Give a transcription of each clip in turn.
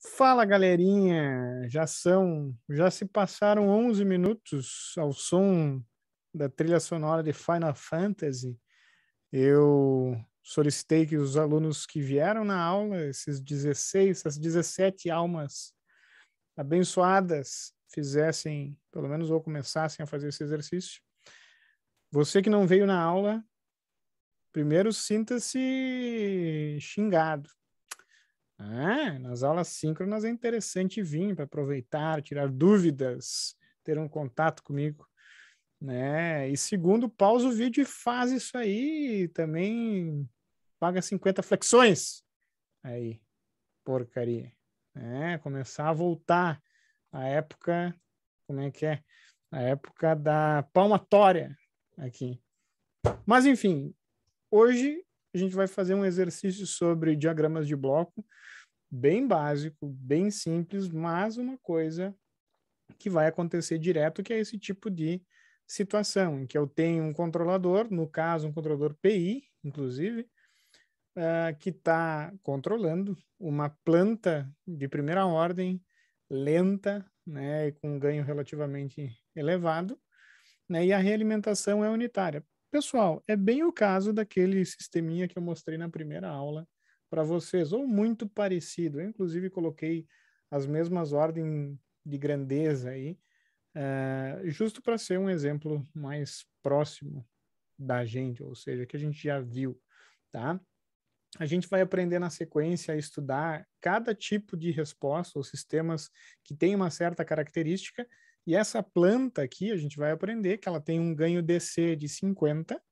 Fala galerinha, já são, já se passaram 11 minutos ao som da trilha sonora de Final Fantasy. Eu solicitei que os alunos que vieram na aula, esses 16, essas 17 almas abençoadas, fizessem, pelo menos ou começassem a fazer esse exercício. Você que não veio na aula, primeiro sinta-se xingado, ah, nas aulas síncronas é interessante vir para aproveitar, tirar dúvidas, ter um contato comigo. Né? E segundo, pausa o vídeo e faz isso aí. Também paga 50 flexões. Aí, porcaria. Né? Começar a voltar à época, como é que é? A época da palmatória aqui. Mas enfim, hoje a gente vai fazer um exercício sobre diagramas de bloco bem básico, bem simples, mas uma coisa que vai acontecer direto, que é esse tipo de situação, em que eu tenho um controlador, no caso, um controlador PI, inclusive, uh, que está controlando uma planta de primeira ordem, lenta, né, com um ganho relativamente elevado, né, e a realimentação é unitária. Pessoal, é bem o caso daquele sisteminha que eu mostrei na primeira aula, para vocês, ou muito parecido. Eu, inclusive, coloquei as mesmas ordens de grandeza aí, eh, justo para ser um exemplo mais próximo da gente, ou seja, que a gente já viu, tá? A gente vai aprender na sequência a estudar cada tipo de resposta ou sistemas que tem uma certa característica, e essa planta aqui a gente vai aprender que ela tem um ganho DC de 50.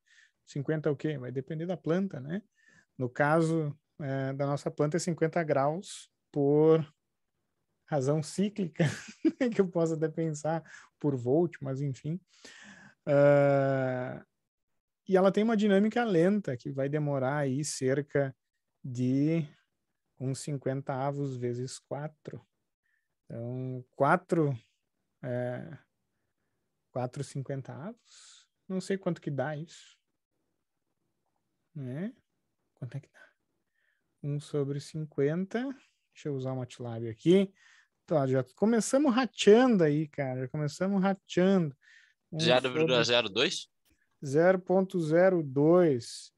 50 é o quê? Vai depender da planta, né? No caso é, da nossa planta é 50 graus por razão cíclica, que eu posso até pensar por volt, mas enfim. Uh, e ela tem uma dinâmica lenta, que vai demorar aí cerca de uns 50 avos vezes 4. Então, 4, é, 4 50 avos? Não sei quanto que dá isso. Né? Quanto é que dá? 1 sobre 50. Deixa eu usar o MATLAB aqui. Tá, já começamos rateando aí, cara. Já começamos rateando. 0,02? 0,02.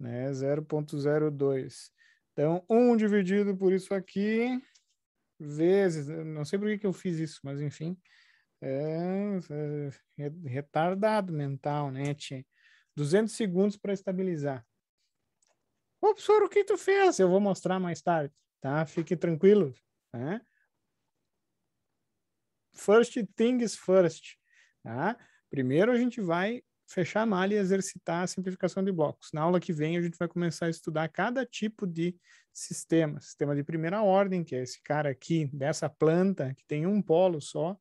Né? 0,02. Então, 1 dividido por isso aqui, vezes. Não sei por que, que eu fiz isso, mas enfim. É, é retardado mental, né? Tchê? 200 segundos para estabilizar. Ô, professor, o que tu fez? Eu vou mostrar mais tarde, tá? Fique tranquilo, né? First things first, tá? Primeiro a gente vai fechar a malha e exercitar a simplificação de blocos. Na aula que vem, a gente vai começar a estudar cada tipo de sistema. Sistema de primeira ordem, que é esse cara aqui, dessa planta, que tem um polo só,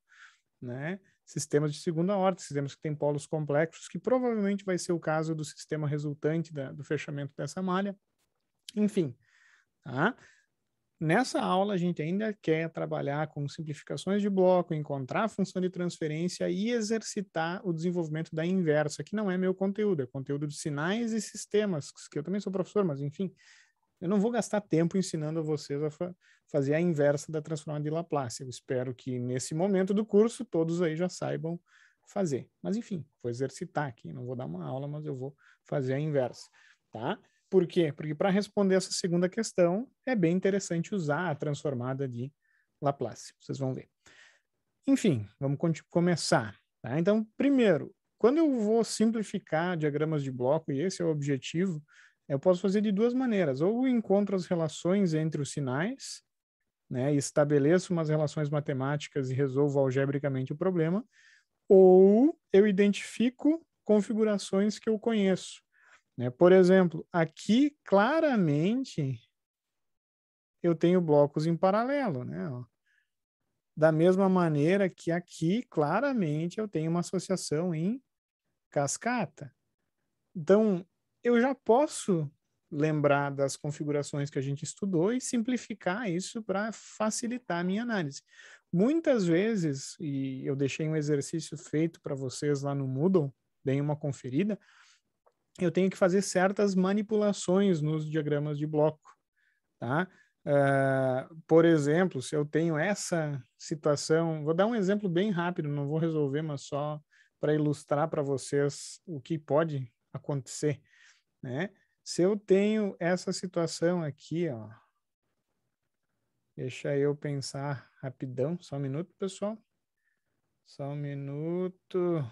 né? Sistemas de segunda ordem, sistemas que têm polos complexos, que provavelmente vai ser o caso do sistema resultante da, do fechamento dessa malha. Enfim, tá? Nessa aula, a gente ainda quer trabalhar com simplificações de bloco, encontrar a função de transferência e exercitar o desenvolvimento da inversa, que não é meu conteúdo, é conteúdo de sinais e sistemas, que eu também sou professor, mas enfim, eu não vou gastar tempo ensinando a vocês a fa fazer a inversa da transformada de Laplace. Eu espero que nesse momento do curso todos aí já saibam fazer. Mas enfim, vou exercitar aqui, não vou dar uma aula, mas eu vou fazer a inversa, tá? Por quê? Porque para responder essa segunda questão, é bem interessante usar a transformada de Laplace. Vocês vão ver. Enfim, vamos começar. Tá? Então, primeiro, quando eu vou simplificar diagramas de bloco, e esse é o objetivo, eu posso fazer de duas maneiras. Ou encontro as relações entre os sinais, né, estabeleço umas relações matemáticas e resolvo algebricamente o problema, ou eu identifico configurações que eu conheço. Né? Por exemplo, aqui claramente eu tenho blocos em paralelo, né? Da mesma maneira que aqui claramente eu tenho uma associação em cascata. Então, eu já posso lembrar das configurações que a gente estudou e simplificar isso para facilitar a minha análise. Muitas vezes, e eu deixei um exercício feito para vocês lá no Moodle, deem uma conferida, eu tenho que fazer certas manipulações nos diagramas de bloco, tá? Uh, por exemplo, se eu tenho essa situação, vou dar um exemplo bem rápido, não vou resolver, mas só para ilustrar para vocês o que pode acontecer, né? Se eu tenho essa situação aqui, ó, deixa eu pensar rapidão, só um minuto, pessoal. Só um minuto.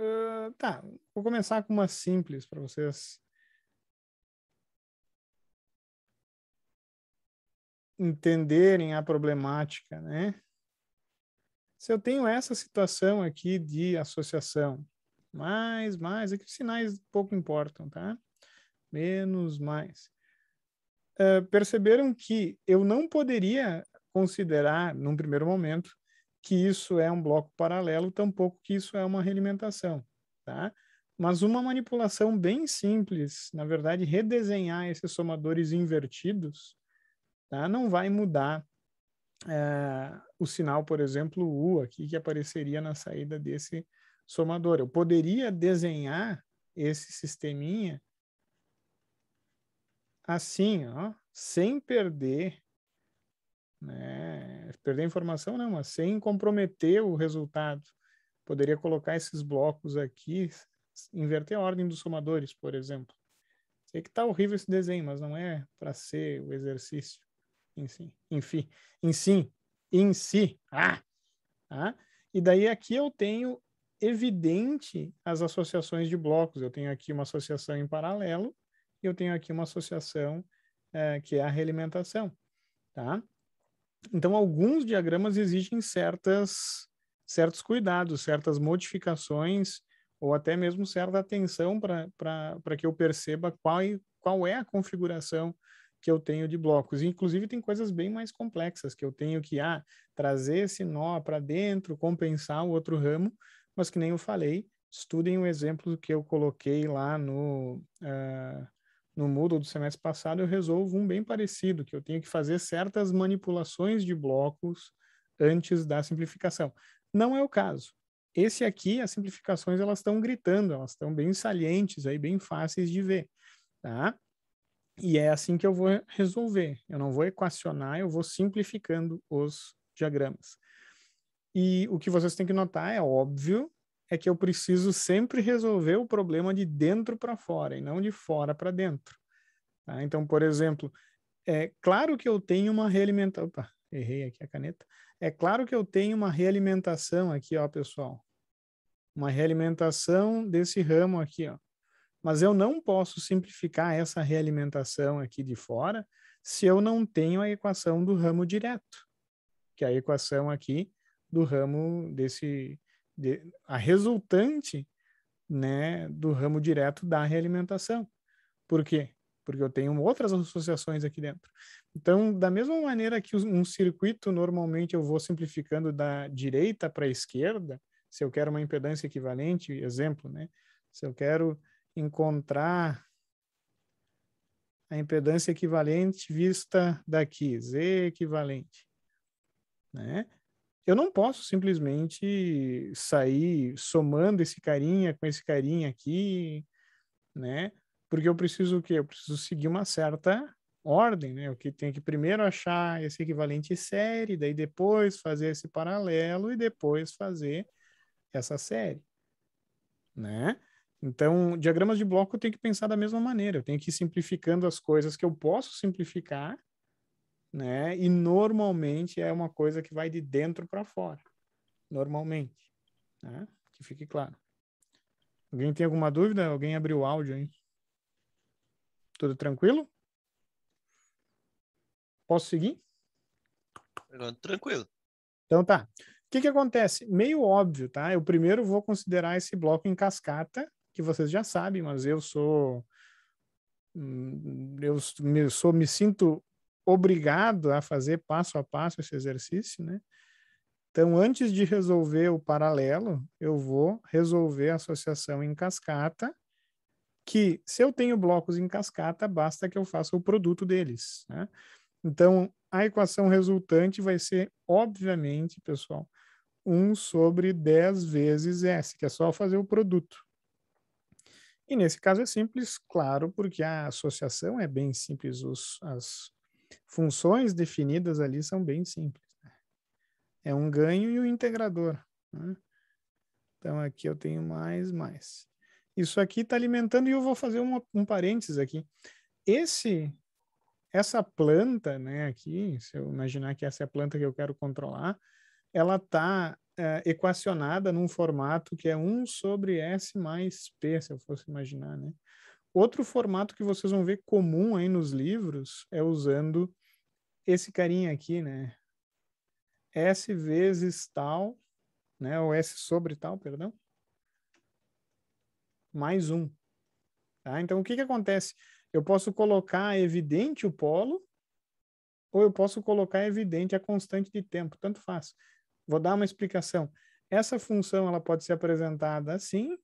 Ah, tá, vou começar com uma simples para vocês entenderem a problemática, né? Se eu tenho essa situação aqui de associação, mais, mais, aqui os sinais pouco importam, tá? Menos, mais. Uh, perceberam que eu não poderia considerar, num primeiro momento, que isso é um bloco paralelo, tampouco que isso é uma realimentação, tá? Mas uma manipulação bem simples, na verdade, redesenhar esses somadores invertidos, tá? Não vai mudar é, o sinal, por exemplo, U aqui, que apareceria na saída desse somador. Eu poderia desenhar esse sisteminha assim, ó, sem perder né? Perder informação não, mas sem comprometer o resultado. Poderia colocar esses blocos aqui, inverter a ordem dos somadores, por exemplo. Sei que está horrível esse desenho, mas não é para ser o exercício em si. Enfim, em si, em si. Ah! ah! E daí aqui eu tenho evidente as associações de blocos. Eu tenho aqui uma associação em paralelo e eu tenho aqui uma associação eh, que é a realimentação, tá? Então, alguns diagramas exigem certas, certos cuidados, certas modificações ou até mesmo certa atenção para que eu perceba qual, qual é a configuração que eu tenho de blocos. inclusive, tem coisas bem mais complexas que eu tenho que ah, trazer esse nó para dentro, compensar o outro ramo, mas que nem eu falei, estudem o exemplo que eu coloquei lá no, uh, no Moodle do semestre passado, eu resolvo um bem parecido, que eu tenho que fazer certas manipulações de blocos antes da simplificação. Não é o caso. Esse aqui, as simplificações, elas estão gritando, elas estão bem salientes, aí, bem fáceis de ver. Tá? E é assim que eu vou resolver. Eu não vou equacionar, eu vou simplificando os diagramas. E o que vocês têm que notar é óbvio é que eu preciso sempre resolver o problema de dentro para fora e não de fora para dentro. Tá? Então, por exemplo, é claro que eu tenho uma realimentação. Opa, errei aqui a caneta. É claro que eu tenho uma realimentação aqui, ó, pessoal. Uma realimentação desse ramo aqui, ó. Mas eu não posso simplificar essa realimentação aqui de fora se eu não tenho a equação do ramo direto, que é a equação aqui do ramo desse de, a resultante né, do ramo direto da realimentação. Por quê? Porque eu tenho outras associações aqui dentro. Então, da mesma maneira que um circuito, normalmente eu vou simplificando da direita para a esquerda, se eu quero uma impedância equivalente, exemplo, né? Se eu quero encontrar a impedância equivalente vista daqui, Z equivalente, né? eu não posso simplesmente sair somando esse carinha com esse carinha aqui, né? Porque eu preciso o quê? Eu preciso seguir uma certa ordem, né? O que tem que primeiro achar esse equivalente série, daí depois fazer esse paralelo e depois fazer essa série, né? Então, diagramas de bloco eu tenho que pensar da mesma maneira. Eu tenho que ir simplificando as coisas que eu posso simplificar né? E normalmente é uma coisa que vai de dentro para fora, normalmente, né? Que fique claro. Alguém tem alguma dúvida? Alguém abriu o áudio aí? Tudo tranquilo? Posso seguir? Tranquilo. Então tá. O que, que acontece? Meio óbvio, tá? Eu primeiro vou considerar esse bloco em cascata, que vocês já sabem, mas eu sou hum, eu sou, me sinto obrigado a fazer passo a passo esse exercício, né? Então, antes de resolver o paralelo, eu vou resolver a associação em cascata, que se eu tenho blocos em cascata, basta que eu faça o produto deles, né? Então, a equação resultante vai ser, obviamente, pessoal, 1 sobre 10 vezes S, que é só fazer o produto. E nesse caso é simples, claro, porque a associação é bem simples, os, as, funções definidas ali são bem simples. Né? É um ganho e um integrador. Né? Então aqui eu tenho mais, mais. Isso aqui está alimentando e eu vou fazer um parênteses aqui. Esse, essa planta, né, aqui, se eu imaginar que essa é a planta que eu quero controlar, ela está é, equacionada num formato que é 1 sobre S mais P, se eu fosse imaginar, né? Outro formato que vocês vão ver comum aí nos livros é usando esse carinha aqui, né? S vezes tal, né? Ou S sobre tal, perdão. Mais um. Tá? Então, o que, que acontece? Eu posso colocar evidente o polo, ou eu posso colocar evidente a constante de tempo, tanto faz. Vou dar uma explicação. Essa função ela pode ser apresentada assim,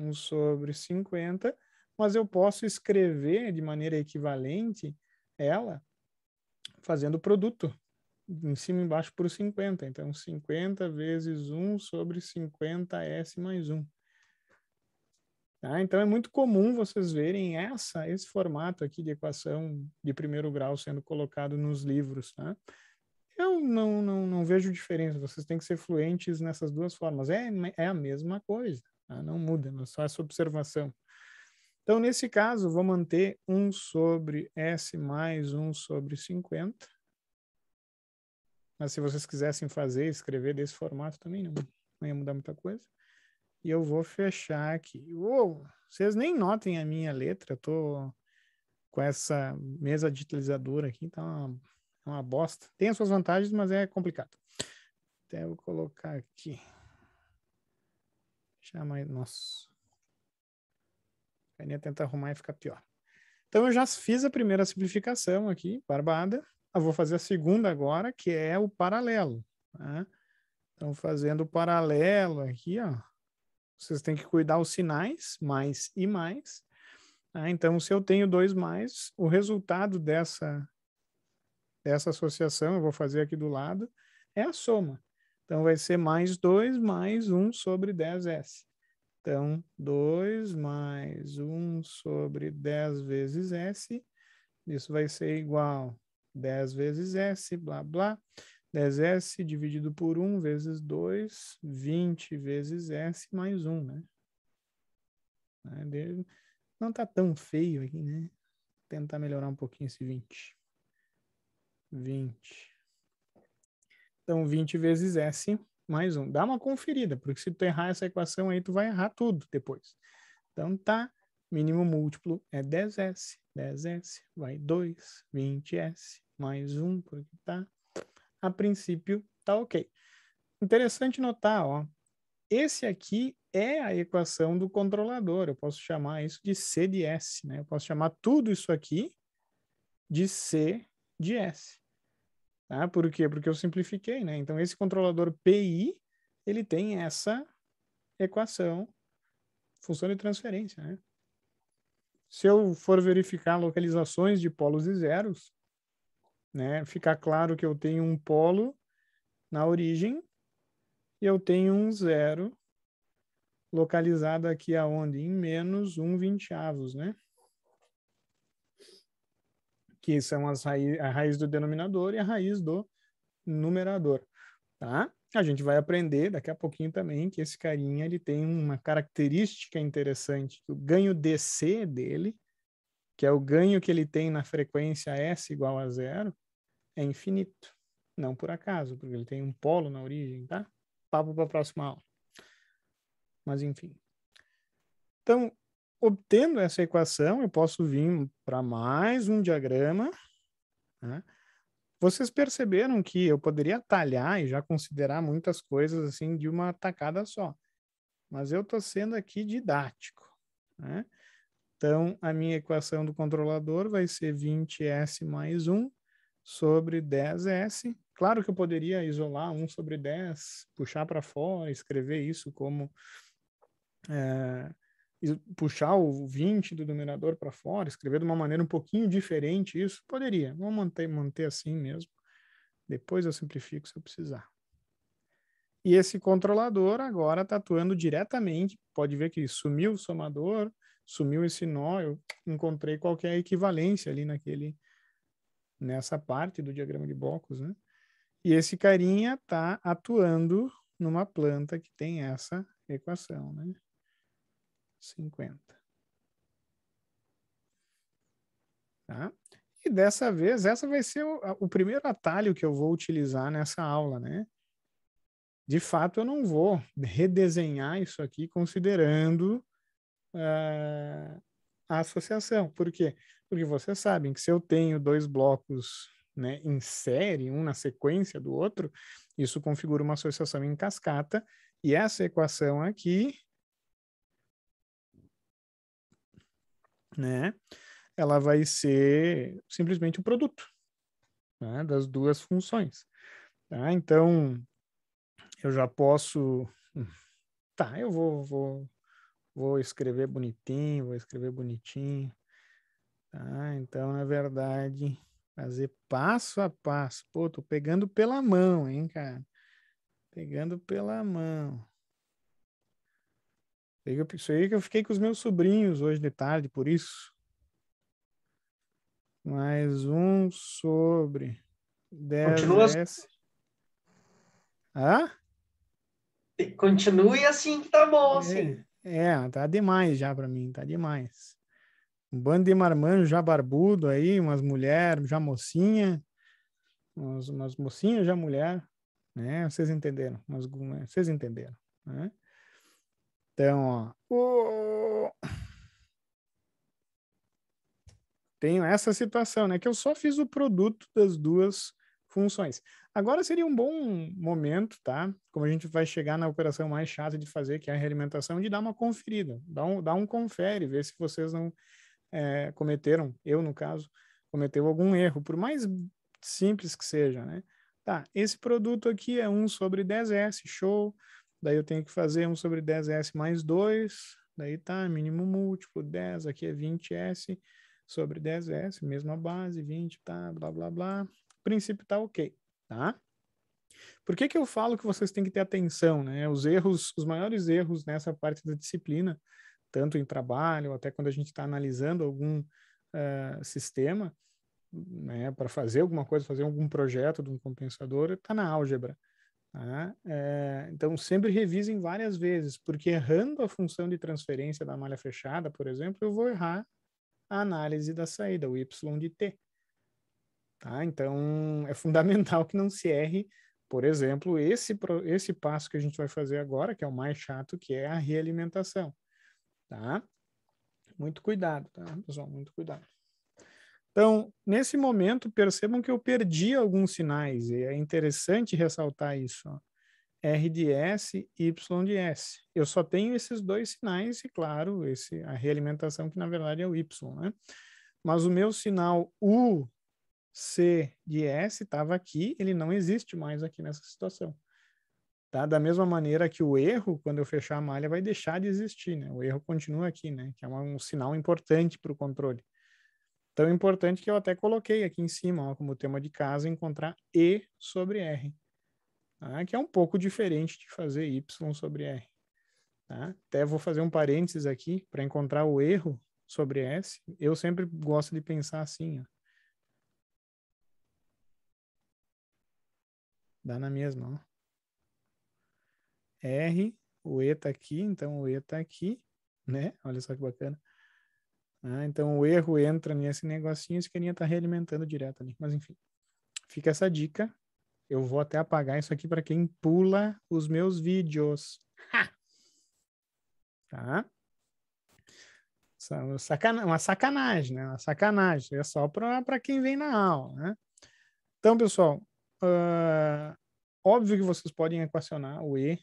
1 sobre 50, mas eu posso escrever de maneira equivalente ela fazendo o produto em cima e embaixo por 50. Então, 50 vezes 1 sobre 50S mais 1. Tá? Então, é muito comum vocês verem essa, esse formato aqui de equação de primeiro grau sendo colocado nos livros. Tá? Eu não, não, não vejo diferença, vocês têm que ser fluentes nessas duas formas. É, é a mesma coisa, Tá? Não muda, nós só essa observação. Então, nesse caso, vou manter 1 sobre S mais 1 sobre 50. Mas se vocês quisessem fazer, escrever desse formato também, não, não ia mudar muita coisa. E eu vou fechar aqui. Uou, vocês nem notem a minha letra, eu tô com essa mesa digitalizadora aqui, tá uma, uma bosta. Tem as suas vantagens, mas é complicado. Até eu colocar aqui. Chama aí, nossa. A caninha tenta arrumar e fica pior. Então, eu já fiz a primeira simplificação aqui, barbada. Eu vou fazer a segunda agora, que é o paralelo. Né? Então, fazendo o paralelo aqui, ó. Vocês têm que cuidar os sinais, mais e mais. Né? Então, se eu tenho dois mais, o resultado dessa, dessa associação, eu vou fazer aqui do lado, é a soma. Então, vai ser mais 2 mais 1 sobre 10S. Então, 2 mais 1 sobre 10 vezes S, isso vai ser igual 10 vezes S, blá, blá. 10S dividido por 1 vezes 2, 20 vezes S mais 1, né? né não está tão feio aqui, né? Vou tentar melhorar um pouquinho esse 20. 20 então, 20 vezes S mais 1. Dá uma conferida, porque se tu errar essa equação aí, tu vai errar tudo depois. Então, tá. Mínimo múltiplo é 10S. 10S vai 2, 20S mais 1, porque tá. A princípio, tá ok. Interessante notar, ó. Esse aqui é a equação do controlador. Eu posso chamar isso de C de S, né? Eu posso chamar tudo isso aqui de C de S. Né? Por quê? Porque eu simplifiquei, né? Então, esse controlador PI, ele tem essa equação, função de transferência, né? Se eu for verificar localizações de polos e zeros, né, fica claro que eu tenho um polo na origem e eu tenho um zero localizado aqui aonde? Em menos 1 um vinteavos, né? que são as raiz, a raiz do denominador e a raiz do numerador, tá? A gente vai aprender daqui a pouquinho também que esse carinha ele tem uma característica interessante, o ganho DC dele, que é o ganho que ele tem na frequência S igual a zero, é infinito. Não por acaso, porque ele tem um polo na origem, tá? Papo para a próxima aula. Mas enfim. Então, obtendo essa equação, eu posso vir para mais um diagrama. Né? Vocês perceberam que eu poderia talhar e já considerar muitas coisas assim de uma tacada só, mas eu estou sendo aqui didático. Né? Então, a minha equação do controlador vai ser 20S mais 1 sobre 10S. Claro que eu poderia isolar 1 sobre 10, puxar para fora, escrever isso como é, puxar o 20 do denominador para fora, escrever de uma maneira um pouquinho diferente isso, poderia. Vou manter, manter assim mesmo. Depois eu simplifico se eu precisar. E esse controlador agora está atuando diretamente. Pode ver que sumiu o somador, sumiu esse nó, eu encontrei qualquer equivalência ali naquele nessa parte do diagrama de blocos, né? E esse carinha está atuando numa planta que tem essa equação, né? 50. Tá? E dessa vez, essa vai ser o, o, primeiro atalho que eu vou utilizar nessa aula, né? De fato, eu não vou redesenhar isso aqui considerando uh, a associação. Por quê? Porque vocês sabem que se eu tenho dois blocos né, em série, um na sequência do outro, isso configura uma associação em cascata, e essa equação aqui né? Ela vai ser simplesmente o um produto né? das duas funções. Tá? Então, eu já posso... Tá, eu vou, vou, vou escrever bonitinho, vou escrever bonitinho. Tá? Então, na verdade, fazer passo a passo. Pô, tô pegando pela mão, hein, cara? Pegando pela mão. Isso aí que eu fiquei com os meus sobrinhos hoje de tarde, por isso. Mais um sobre. 10 Continua... Assim? S. Hã? Continue assim que tá bom, é, assim. É, tá demais já para mim, tá demais. Um bando de marmanjo já barbudo aí, umas mulheres já mocinha, umas, umas mocinhas já mulher, né? Vocês entenderam, né? vocês entenderam, né? Então, ó. Tenho essa situação, né? Que eu só fiz o produto das duas funções. Agora seria um bom momento, tá? Como a gente vai chegar na operação mais chata de fazer, que é a realimentação, de dar uma conferida, dá um, dá um confere, ver se vocês não é, cometeram, eu no caso, cometeu algum erro, por mais simples que seja, né? Tá, esse produto aqui é 1 sobre 10S, show. Daí eu tenho que fazer um sobre 10S mais 2, daí tá, mínimo múltiplo, 10, aqui é 20S sobre 10S, mesma base, 20, tá, blá, blá, blá. O princípio tá ok, tá? Por que que eu falo que vocês têm que ter atenção, né? Os erros, os maiores erros nessa parte da disciplina, tanto em trabalho, até quando a gente está analisando algum uh, sistema, né, para fazer alguma coisa, fazer algum projeto de um compensador, está na álgebra. Tá? É, então, sempre revisem várias vezes, porque errando a função de transferência da malha fechada, por exemplo, eu vou errar a análise da saída, o y de t. Tá? Então, é fundamental que não se erre, por exemplo, esse, esse passo que a gente vai fazer agora, que é o mais chato, que é a realimentação. Tá? Muito cuidado, tá, pessoal? Muito cuidado. Então, nesse momento, percebam que eu perdi alguns sinais, e é interessante ressaltar isso. R de S Y de S. Eu só tenho esses dois sinais, e claro, esse, a realimentação, que na verdade é o Y. Né? Mas o meu sinal U, C de S estava aqui, ele não existe mais aqui nessa situação. Tá? Da mesma maneira que o erro, quando eu fechar a malha, vai deixar de existir. Né? O erro continua aqui, né? que é um sinal importante para o controle. Tão importante que eu até coloquei aqui em cima, ó, como tema de casa, encontrar E sobre R. Tá? Que é um pouco diferente de fazer Y sobre R. Tá? Até vou fazer um parênteses aqui para encontrar o erro sobre S. Eu sempre gosto de pensar assim. Ó. Dá na mesma. Ó. R, o E está aqui, então o E está aqui, né? Olha só que bacana. Né? Então o erro entra nesse negocinho e esse carinha tá realimentando direto ali. Mas enfim, fica essa dica. Eu vou até apagar isso aqui para quem pula os meus vídeos. Ha! Tá? Sacana uma sacanagem, né? Uma sacanagem. É só para quem vem na aula, né? Então, pessoal, uh, óbvio que vocês podem equacionar o E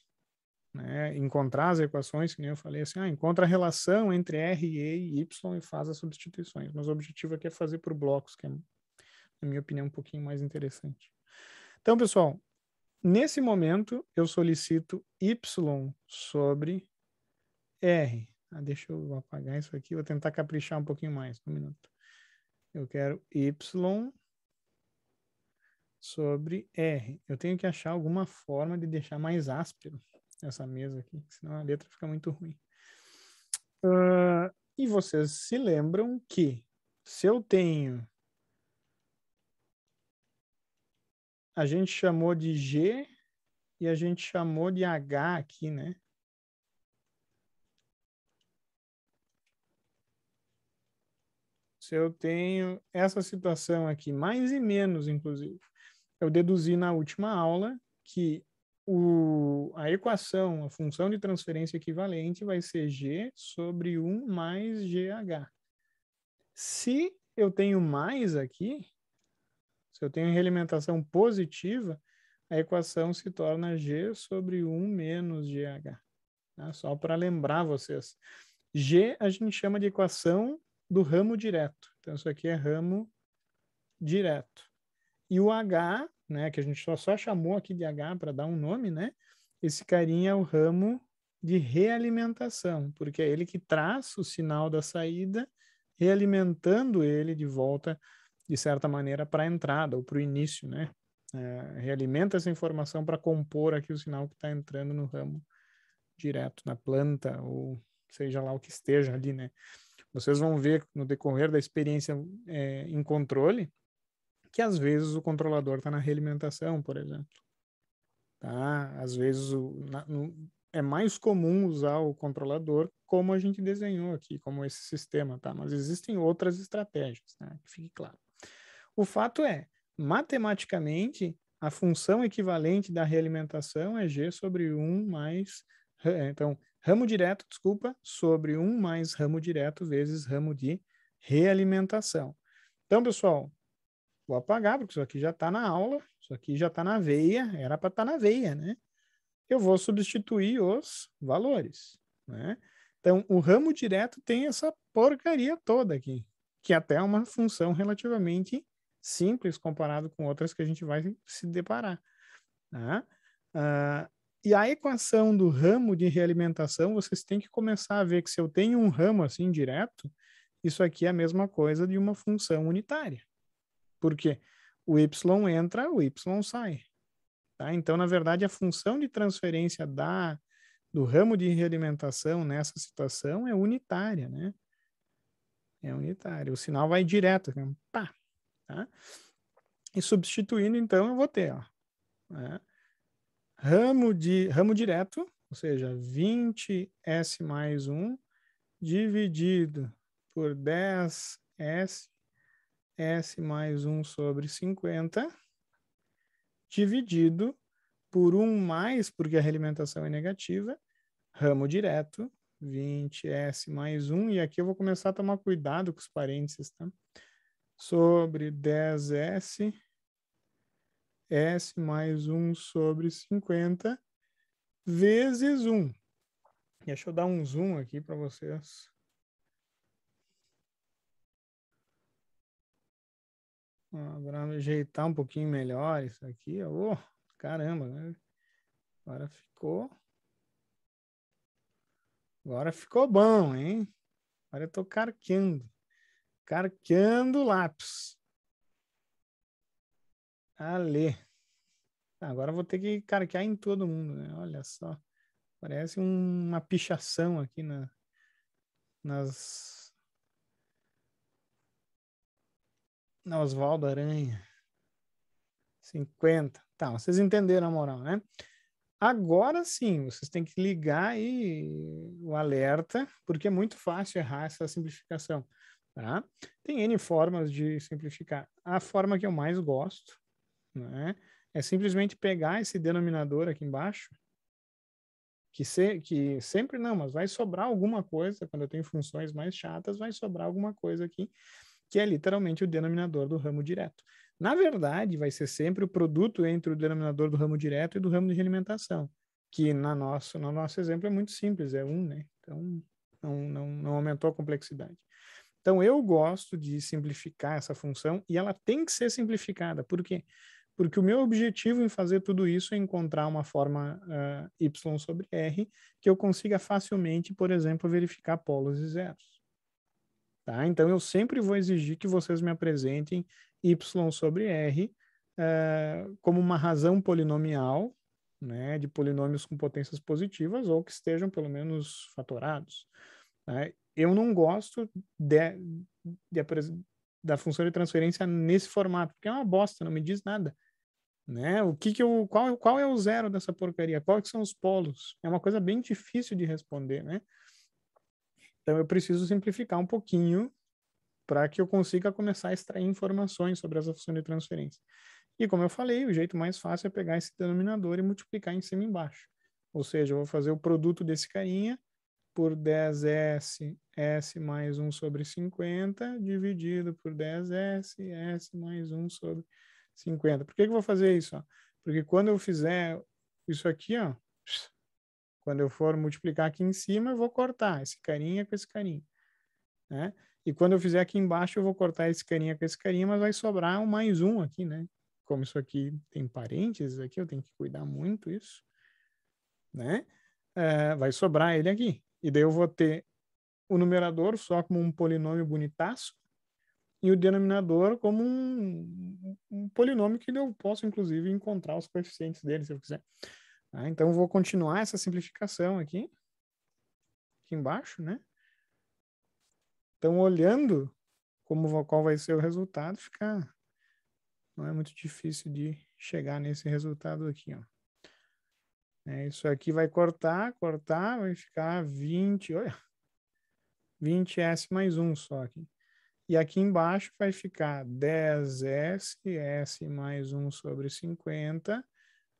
né, encontrar as equações, que nem eu falei assim, ah, encontra a relação entre R, E e Y e faz as substituições. Mas o objetivo aqui é fazer por blocos, que é, na minha opinião, um pouquinho mais interessante. Então, pessoal, nesse momento eu solicito Y sobre R. Ah, deixa eu apagar isso aqui, vou tentar caprichar um pouquinho mais, um minuto. Eu quero Y sobre R. Eu tenho que achar alguma forma de deixar mais áspero essa mesa aqui, senão a letra fica muito ruim. Uh, e vocês se lembram que se eu tenho. A gente chamou de G e a gente chamou de H aqui, né? Se eu tenho essa situação aqui, mais e menos, inclusive, eu deduzi na última aula que o, a equação, a função de transferência equivalente vai ser G sobre 1 mais GH. Se eu tenho mais aqui, se eu tenho realimentação positiva, a equação se torna G sobre 1 menos GH. Tá? Né? Só para lembrar vocês. G a gente chama de equação do ramo direto. Então, isso aqui é ramo direto. E o H né, que a gente só, só chamou aqui de H para dar um nome, né? Esse carinha é o ramo de realimentação, porque é ele que traz o sinal da saída, realimentando ele de volta, de certa maneira, para a entrada ou para o início, né? É, realimenta essa informação para compor aqui o sinal que está entrando no ramo direto, na planta, ou seja lá o que esteja ali, né? Vocês vão ver no decorrer da experiência é, em controle que às vezes o controlador está na realimentação, por exemplo. Tá? Às vezes o, na, no, é mais comum usar o controlador como a gente desenhou aqui, como esse sistema, tá? Mas existem outras estratégias, né? Que fique claro. O fato é, matematicamente, a função equivalente da realimentação é g sobre 1 mais... É, então, ramo direto, desculpa, sobre 1 mais ramo direto vezes ramo de realimentação. Então, pessoal, vou apagar, porque isso aqui já está na aula, isso aqui já está na veia, era para estar tá na veia, né? Eu vou substituir os valores, né? Então, o ramo direto tem essa porcaria toda aqui, que é até é uma função relativamente simples comparado com outras que a gente vai se deparar. Tá? Ah, e a equação do ramo de realimentação, vocês têm que começar a ver que se eu tenho um ramo assim direto, isso aqui é a mesma coisa de uma função unitária. Porque o y entra, o y sai. Tá? Então, na verdade, a função de transferência da do ramo de realimentação nessa situação é unitária, né? É unitária. O sinal vai direto, né? pá, tá? E substituindo, então, eu vou ter, ó, né? ramo, de, ramo direto, ou seja, 20S mais 1 dividido por 10S S mais 1 sobre 50, dividido por 1 mais, porque a realimentação é negativa, ramo direto, 20S mais 1, e aqui eu vou começar a tomar cuidado com os parênteses, tá? Sobre 10S, S mais 1 sobre 50, vezes 1. Deixa eu dar um zoom aqui para vocês Agora ajeitar um pouquinho melhor isso aqui. Oh, caramba, né? Agora ficou. Agora ficou bom, hein? Agora eu tô carqueando. Carqueando lápis. Ale. Agora vou ter que carquear em todo mundo, né? Olha só. Parece um, uma pichação aqui na, nas Oswaldo Aranha. 50. Tá, vocês entenderam a moral, né? Agora sim, vocês têm que ligar aí o alerta, porque é muito fácil errar essa simplificação, tá? Tem N formas de simplificar. A forma que eu mais gosto, né? É simplesmente pegar esse denominador aqui embaixo, que, se, que sempre não, mas vai sobrar alguma coisa, quando eu tenho funções mais chatas, vai sobrar alguma coisa aqui que é literalmente o denominador do ramo direto. Na verdade, vai ser sempre o produto entre o denominador do ramo direto e do ramo de alimentação, que na nosso, no nosso exemplo é muito simples, é um, né? Então, não, não, não aumentou a complexidade. Então, eu gosto de simplificar essa função e ela tem que ser simplificada. Por quê? Porque o meu objetivo em fazer tudo isso é encontrar uma forma uh, y sobre r que eu consiga facilmente, por exemplo, verificar polos e zeros. Tá? Então, eu sempre vou exigir que vocês me apresentem y sobre r uh, como uma razão polinomial né, de polinômios com potências positivas ou que estejam, pelo menos, fatorados. Né? Eu não gosto de, de da função de transferência nesse formato, porque é uma bosta, não me diz nada. Né? O que que eu, qual, qual é o zero dessa porcaria? Quais são os polos? É uma coisa bem difícil de responder, né? Então eu preciso simplificar um pouquinho para que eu consiga começar a extrair informações sobre essa função de transferência. E como eu falei, o jeito mais fácil é pegar esse denominador e multiplicar em cima e embaixo. Ou seja, eu vou fazer o produto desse carinha por 10S, S mais 1 sobre 50, dividido por 10S, S mais 1 sobre 50. Por que, que eu vou fazer isso? Porque quando eu fizer isso aqui, ó, quando eu for multiplicar aqui em cima, eu vou cortar esse carinha com esse carinha. Né? E quando eu fizer aqui embaixo, eu vou cortar esse carinha com esse carinha, mas vai sobrar um mais um aqui, né? Como isso aqui tem parênteses aqui, eu tenho que cuidar muito isso, né? É, vai sobrar ele aqui. E daí eu vou ter o numerador só como um polinômio bonitaço e o denominador como um, um polinômio que eu posso, inclusive, encontrar os coeficientes dele, se eu quiser. Tá? Então, vou continuar essa simplificação aqui, aqui embaixo, né? Então, olhando como qual vai ser o resultado, fica não é muito difícil de chegar nesse resultado aqui, ó. É, isso aqui vai cortar, cortar, vai ficar 20, olha, 20S mais 1 só aqui. E aqui embaixo vai ficar 10S, S mais 1 sobre 50,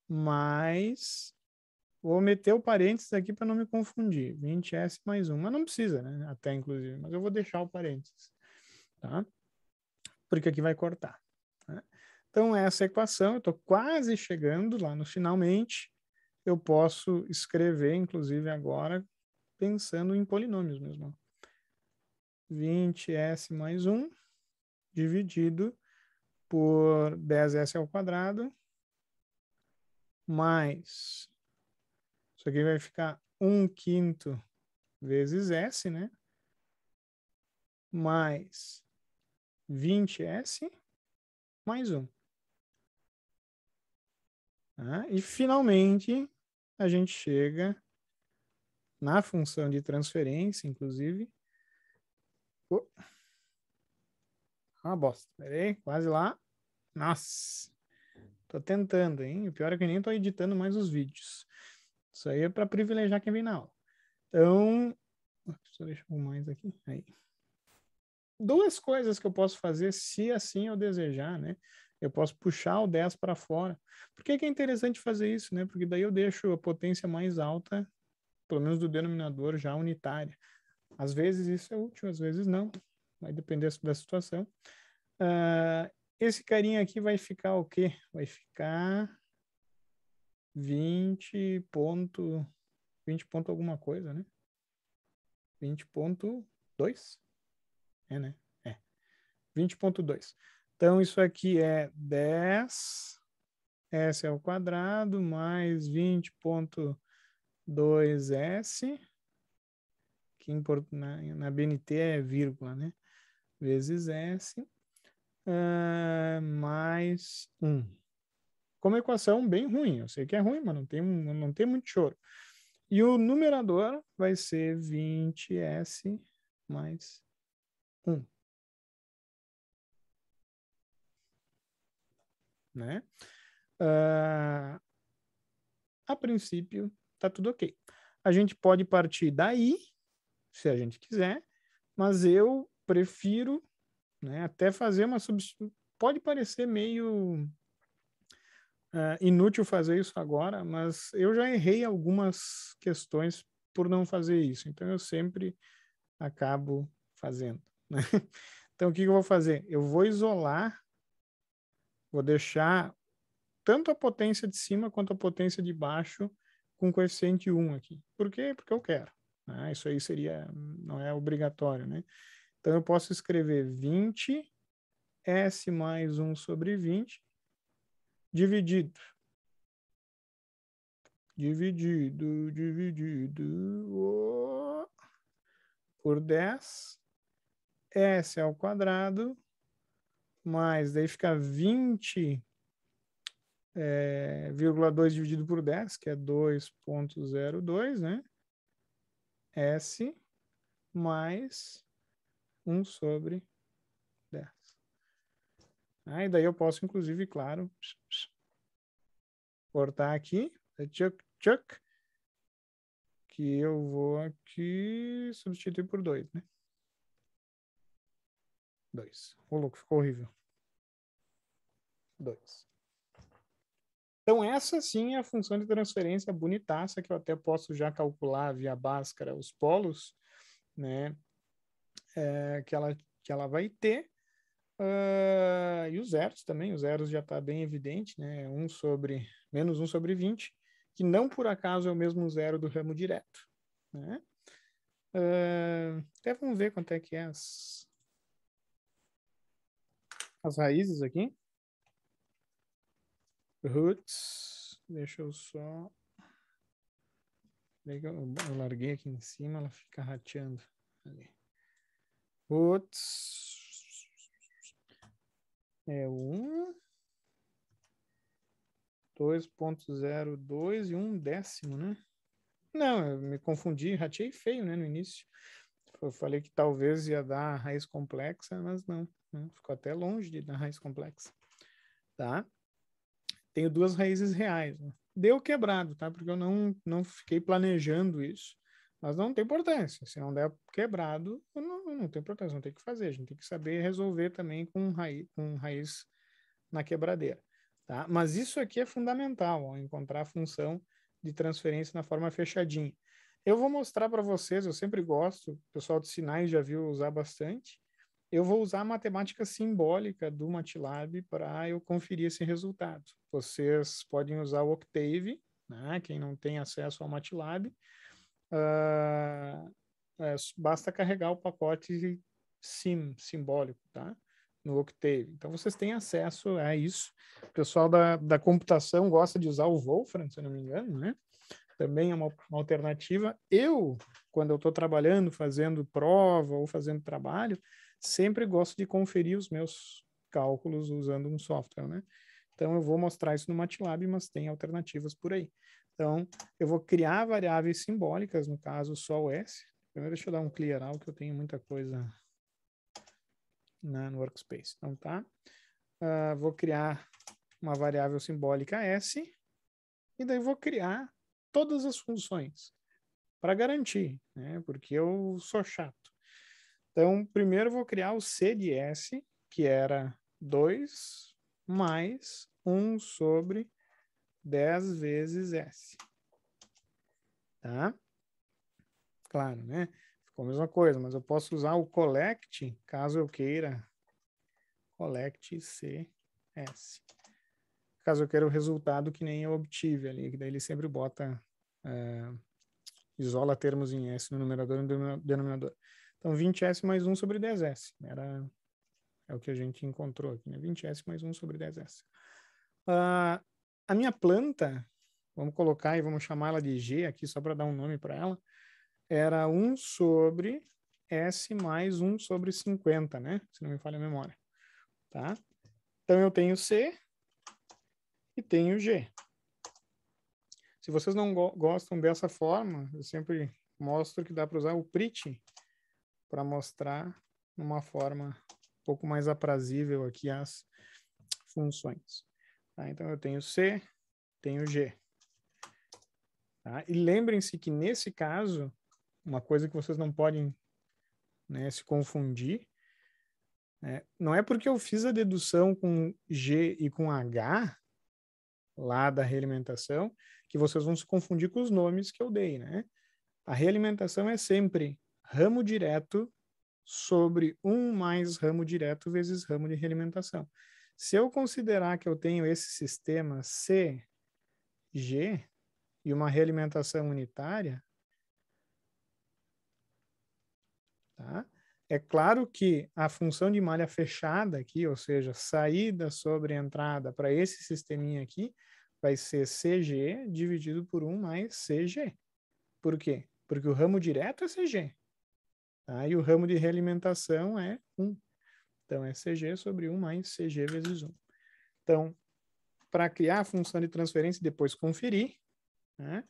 mas vou meter o parênteses aqui para não me confundir. 20S mais 1, mas não precisa, né? Até inclusive, mas eu vou deixar o parênteses, tá? Porque aqui vai cortar. Né? Então, essa equação, eu estou quase chegando lá no finalmente, eu posso escrever, inclusive agora, pensando em polinômios mesmo. 20S mais 1 dividido por 10S ao quadrado mais. Isso aqui vai ficar 1 quinto vezes S, né? Mais 20S, mais 1. Tá? E, finalmente, a gente chega na função de transferência, inclusive. Oh. Ah, Uma bosta. Peraí, quase lá. Nossa! Tô tentando, hein? O pior é que eu nem tô editando mais os vídeos. Isso aí é para privilegiar quem vem na aula. Então, só deixa eu mais aqui. Aí. Duas coisas que eu posso fazer se assim eu desejar, né? Eu posso puxar o 10 para fora. Por que, que é interessante fazer isso, né? Porque daí eu deixo a potência mais alta, pelo menos do denominador, já unitária. Às vezes isso é útil, às vezes não. Vai depender da situação. Ah, esse carinha aqui vai ficar o quê? Vai ficar 20 ponto... 20 ponto alguma coisa, né? 20.2? É, né? É. 20.2. Então, isso aqui é 10... S ao quadrado mais 20.2S, que na, na BNT é vírgula, né? Vezes S é, mais um. Como equação bem ruim, eu sei que é ruim, mas não tem, não tem muito choro. E o numerador vai ser 20S mais 1. Né? Uh, a princípio, está tudo ok. A gente pode partir daí, se a gente quiser, mas eu prefiro né? Até fazer uma substituição. Pode parecer meio uh, inútil fazer isso agora, mas eu já errei algumas questões por não fazer isso. Então eu sempre acabo fazendo. Né? Então o que, que eu vou fazer? Eu vou isolar, vou deixar tanto a potência de cima quanto a potência de baixo com coeficiente 1 aqui. Por quê? Porque eu quero. Ah, isso aí seria, não é obrigatório, né? Então, eu posso escrever 20 S mais 1 sobre 20 dividido. Dividido, dividido por 10, S ao quadrado, mais, daí fica 20,2 é, dividido por 10, que é 2.02, né? S mais 1 sobre 10. Ah, e daí eu posso, inclusive, claro, cortar aqui, tchuk, é tchuk, que eu vou aqui substituir por 2, né? 2. Ô, louco, ficou horrível. 2. Então, essa sim é a função de transferência bonitaça, que eu até posso já calcular via Bhaskara os polos, né? é, que, ela, que ela vai ter. Uh, e os zeros também, os zeros já está bem evidente, né? Um sobre menos um sobre 20, que não por acaso é o mesmo zero do ramo direto. Né? Uh, até vamos ver quanto é que é as, as raízes aqui. Roots, deixa eu só. Eu larguei aqui em cima, ela fica rateando ali. Putz. É um. 2.02 e um décimo, né? Não, eu me confundi, ratei feio, né, no início. Eu falei que talvez ia dar raiz complexa, mas não. Né? Ficou até longe de dar raiz complexa. Tá? Tenho duas raízes reais. Né? Deu quebrado, tá? Porque eu não, não fiquei planejando isso. Mas não tem importância. Se não der quebrado, não, não tem importância, não tem que fazer. A gente tem que saber resolver também com raiz, com raiz na quebradeira. Tá? Mas isso aqui é fundamental, ó, encontrar a função de transferência na forma fechadinha. Eu vou mostrar para vocês, eu sempre gosto, o pessoal de sinais já viu usar bastante. Eu vou usar a matemática simbólica do MATLAB para eu conferir esse resultado. Vocês podem usar o Octave, né? quem não tem acesso ao MATLAB, Uh, é, basta carregar o pacote SIM simbólico, tá? No Octave. Então vocês têm acesso a isso. O pessoal da, da computação gosta de usar o Wolfram, se eu não me engano, né? Também é uma, uma alternativa. Eu, quando eu estou trabalhando, fazendo prova ou fazendo trabalho, sempre gosto de conferir os meus cálculos usando um software, né? Então eu vou mostrar isso no MATLAB, mas tem alternativas por aí. Então, eu vou criar variáveis simbólicas, no caso, só o S. Primeiro, deixa eu dar um clear out, que eu tenho muita coisa na, no workspace. Então, tá? Uh, vou criar uma variável simbólica S, e daí vou criar todas as funções para garantir, né? Porque eu sou chato. Então, primeiro vou criar o C de S, que era 2 mais 1 sobre 10 vezes S. Tá? Claro, né? Ficou a mesma coisa, mas eu posso usar o collect, caso eu queira. Collect CS. Caso eu queira o resultado que nem eu obtive ali, que daí ele sempre bota, uh, isola termos em S no numerador e no denominador. Então, 20S mais 1 sobre 10S. Era, é o que a gente encontrou aqui, né? 20S mais 1 sobre 10S. Uh, ah, a minha planta, vamos colocar e vamos chamá-la de G aqui só para dar um nome para ela, era 1 sobre S mais 1 sobre 50, né? Se não me falha a memória. Tá? Então eu tenho C e tenho G. Se vocês não go gostam dessa forma, eu sempre mostro que dá para usar o PRIT para mostrar uma forma um pouco mais aprazível aqui as funções. Tá? Então, eu tenho C, tenho G. Tá? E lembrem-se que, nesse caso, uma coisa que vocês não podem né, se confundir, né? não é porque eu fiz a dedução com G e com H, lá da realimentação, que vocês vão se confundir com os nomes que eu dei, né? A realimentação é sempre ramo direto sobre 1 mais ramo direto vezes ramo de realimentação. Se eu considerar que eu tenho esse sistema C, G e uma realimentação unitária, tá? É claro que a função de malha fechada aqui, ou seja, saída sobre entrada para esse sisteminha aqui, vai ser CG dividido por 1 mais CG. Por quê? Porque o ramo direto é CG. Tá? E o ramo de realimentação é 1. Então, é CG sobre 1 mais CG vezes 1. Então, para criar a função de transferência e depois conferir, né,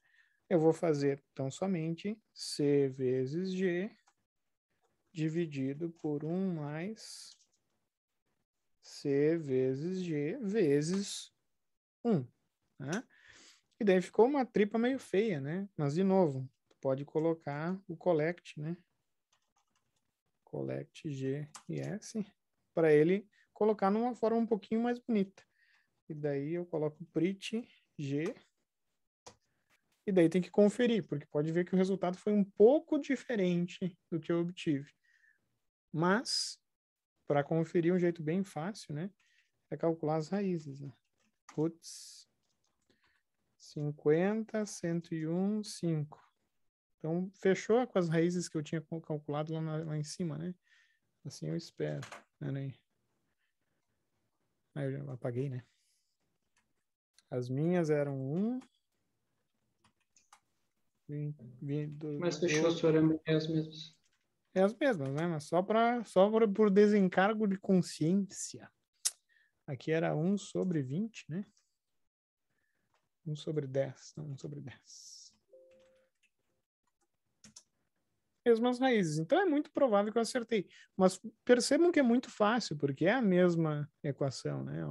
eu vou fazer, então, somente C vezes G dividido por 1 mais C vezes G vezes 1. Né? E daí ficou uma tripa meio feia, né? Mas, de novo, pode colocar o collect, né? Collect G e S para ele colocar numa forma um pouquinho mais bonita. E daí eu coloco print g. E daí tem que conferir, porque pode ver que o resultado foi um pouco diferente do que eu obtive. Mas, para conferir um jeito bem fácil, né? É calcular as raízes. Né? Roots 50, 101, 5. Então, fechou com as raízes que eu tinha calculado lá, na, lá em cima, né? Assim eu espero. Pera aí. Ah, eu apaguei, né? As minhas eram 1. Um, Mas fechou, senhor, é as mesmas. É as mesmas, né? Mas só, pra, só pra, por desencargo de consciência. Aqui era 1 sobre 20, né? 1 sobre 10, não 1 sobre 10. mesmas raízes. Então é muito provável que eu acertei. Mas percebam que é muito fácil, porque é a mesma equação, né?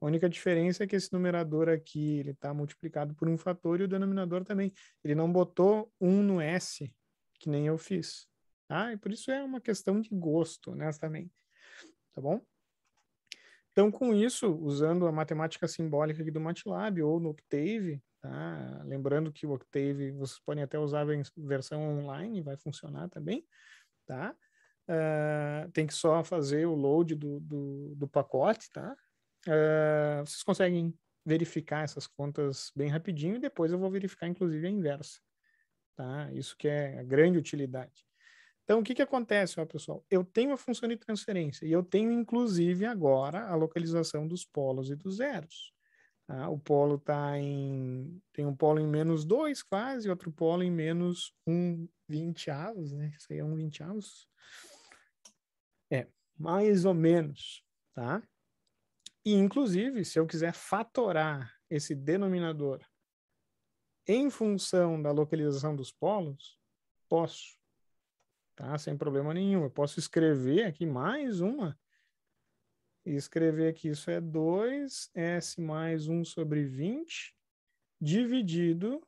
A única diferença é que esse numerador aqui ele está multiplicado por um fator e o denominador também. Ele não botou um no S, que nem eu fiz. Tá? E por isso é uma questão de gosto, honestamente. Tá bom? Então, com isso, usando a matemática simbólica aqui do MATLAB ou no Octave, Tá? Lembrando que o Octave vocês podem até usar a versão online, vai funcionar também, tá? Uh, tem que só fazer o load do, do, do pacote, tá? Uh, vocês conseguem verificar essas contas bem rapidinho e depois eu vou verificar, inclusive, a inversa, tá? Isso que é a grande utilidade. Então, o que, que acontece, ó, pessoal? Eu tenho a função de transferência e eu tenho, inclusive, agora a localização dos polos e dos zeros. Tá? O polo está em. Tem um polo em menos 2, quase, outro polo em menos 1 um avos né? Isso aí é um avos É, mais ou menos, tá? E, inclusive, se eu quiser fatorar esse denominador em função da localização dos polos, posso, tá? Sem problema nenhum. Eu posso escrever aqui mais uma e escrever que isso é 2S mais 1 sobre 20, dividido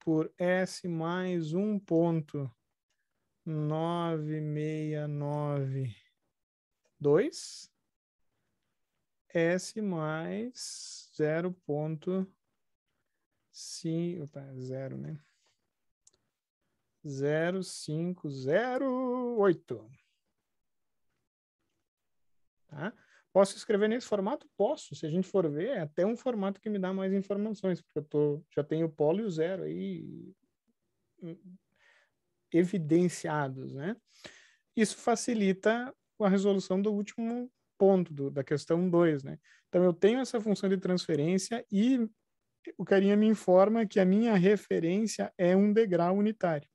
por S mais 1.9692, S mais 0.5, opa, né? cinco zero, né? 0,508. Tá? Posso escrever nesse formato? Posso. Se a gente for ver, é até um formato que me dá mais informações, porque eu tô, já tenho o polo e o zero aí hum, evidenciados, né? Isso facilita a resolução do último ponto, do, da questão 2, né? Então, eu tenho essa função de transferência e o carinha me informa que a minha referência é um degrau unitário.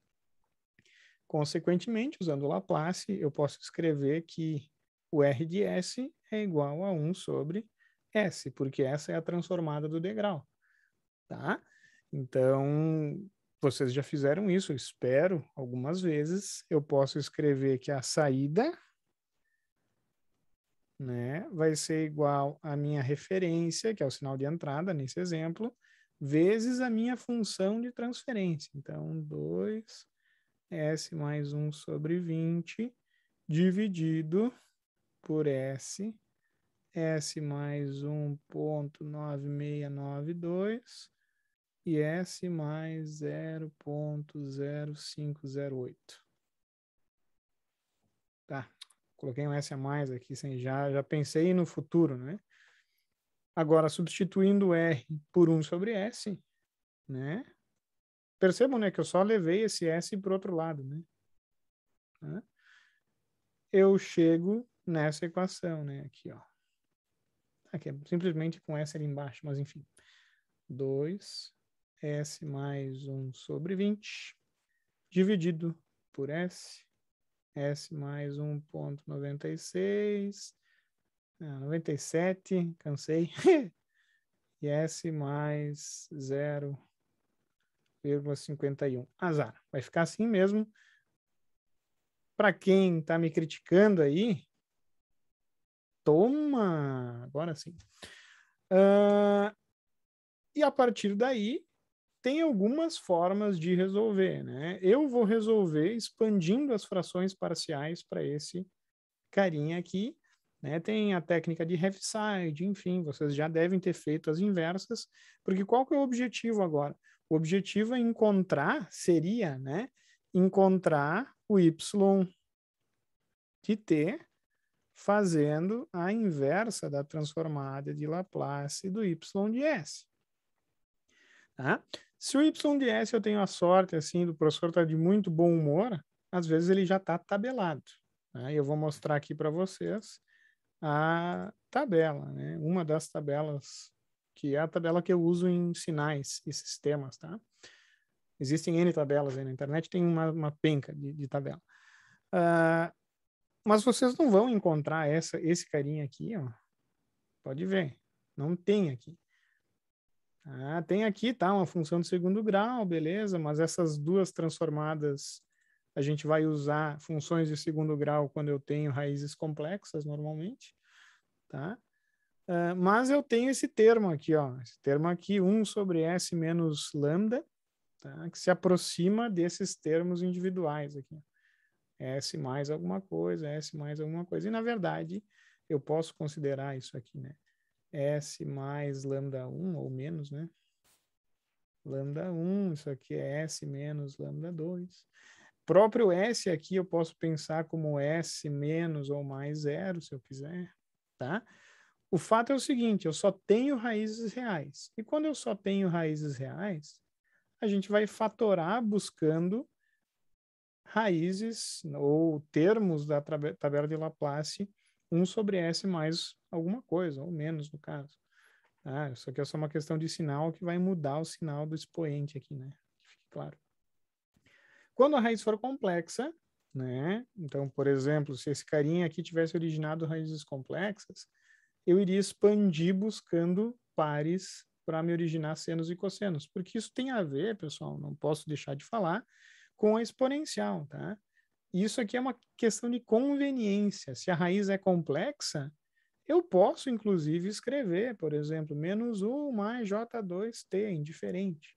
Consequentemente, usando o Laplace, eu posso escrever que o R de S é igual a 1 sobre S, porque essa é a transformada do degrau, tá? Então, vocês já fizeram isso, espero, algumas vezes. Eu posso escrever que a saída né, vai ser igual à minha referência, que é o sinal de entrada nesse exemplo, vezes a minha função de transferência. Então, 2S mais 1 sobre 20 dividido por S. S mais 1.9692 e S mais 0.0508. Tá, coloquei um S a mais aqui, sem já, já pensei no futuro, né? Agora, substituindo R por 1 sobre S, né? Percebam, né, que eu só levei esse S para o outro lado, né? Eu chego nessa equação, né? Aqui, ó. Aqui é simplesmente com S ali embaixo, mas enfim. 2S mais 1 sobre 20, dividido por S, S mais 1.96, 97, ah, cansei, e S mais 0,51. Azar, vai ficar assim mesmo. Para quem está me criticando aí, Toma! Agora sim. Uh, e a partir daí, tem algumas formas de resolver, né? Eu vou resolver expandindo as frações parciais para esse carinha aqui, né? Tem a técnica de Heaviside, enfim, vocês já devem ter feito as inversas, porque qual que é o objetivo agora? O objetivo é encontrar, seria, né? Encontrar o y de t fazendo a inversa da transformada de Laplace do y de S. Tá? Se o y de S eu tenho a sorte assim do professor estar tá de muito bom humor, às vezes ele já está tabelado. Né? Eu vou mostrar aqui para vocês a tabela, né? uma das tabelas que é a tabela que eu uso em sinais e sistemas, tá? Existem N tabelas aí na internet, tem uma, uma penca de, de tabela. Uh, mas vocês não vão encontrar essa, esse carinha aqui, ó. Pode ver. Não tem aqui. Ah, tem aqui, tá? Uma função de segundo grau, beleza, mas essas duas transformadas a gente vai usar funções de segundo grau quando eu tenho raízes complexas, normalmente, tá? Uh, mas eu tenho esse termo aqui, ó, esse termo aqui, 1 sobre S menos lambda, tá? que se aproxima desses termos individuais aqui. S mais alguma coisa, S mais alguma coisa. E, na verdade, eu posso considerar isso aqui, né? S mais lambda 1 ou menos, né? Lambda 1, isso aqui é S menos lambda 2. Próprio S aqui eu posso pensar como S menos ou mais zero, se eu quiser, tá? O fato é o seguinte, eu só tenho raízes reais. E quando eu só tenho raízes reais, a gente vai fatorar buscando raízes ou termos da tabela de Laplace 1 sobre S mais alguma coisa, ou menos no caso. Ah, isso aqui é só uma questão de sinal que vai mudar o sinal do expoente aqui, né? Que fique claro. Quando a raiz for complexa, né? Então, por exemplo, se esse carinha aqui tivesse originado raízes complexas, eu iria expandir buscando pares para me originar senos e cossenos, porque isso tem a ver, pessoal, não posso deixar de falar, com a exponencial, tá? Isso aqui é uma questão de conveniência. Se a raiz é complexa, eu posso, inclusive, escrever, por exemplo, menos u mais j2t, é indiferente,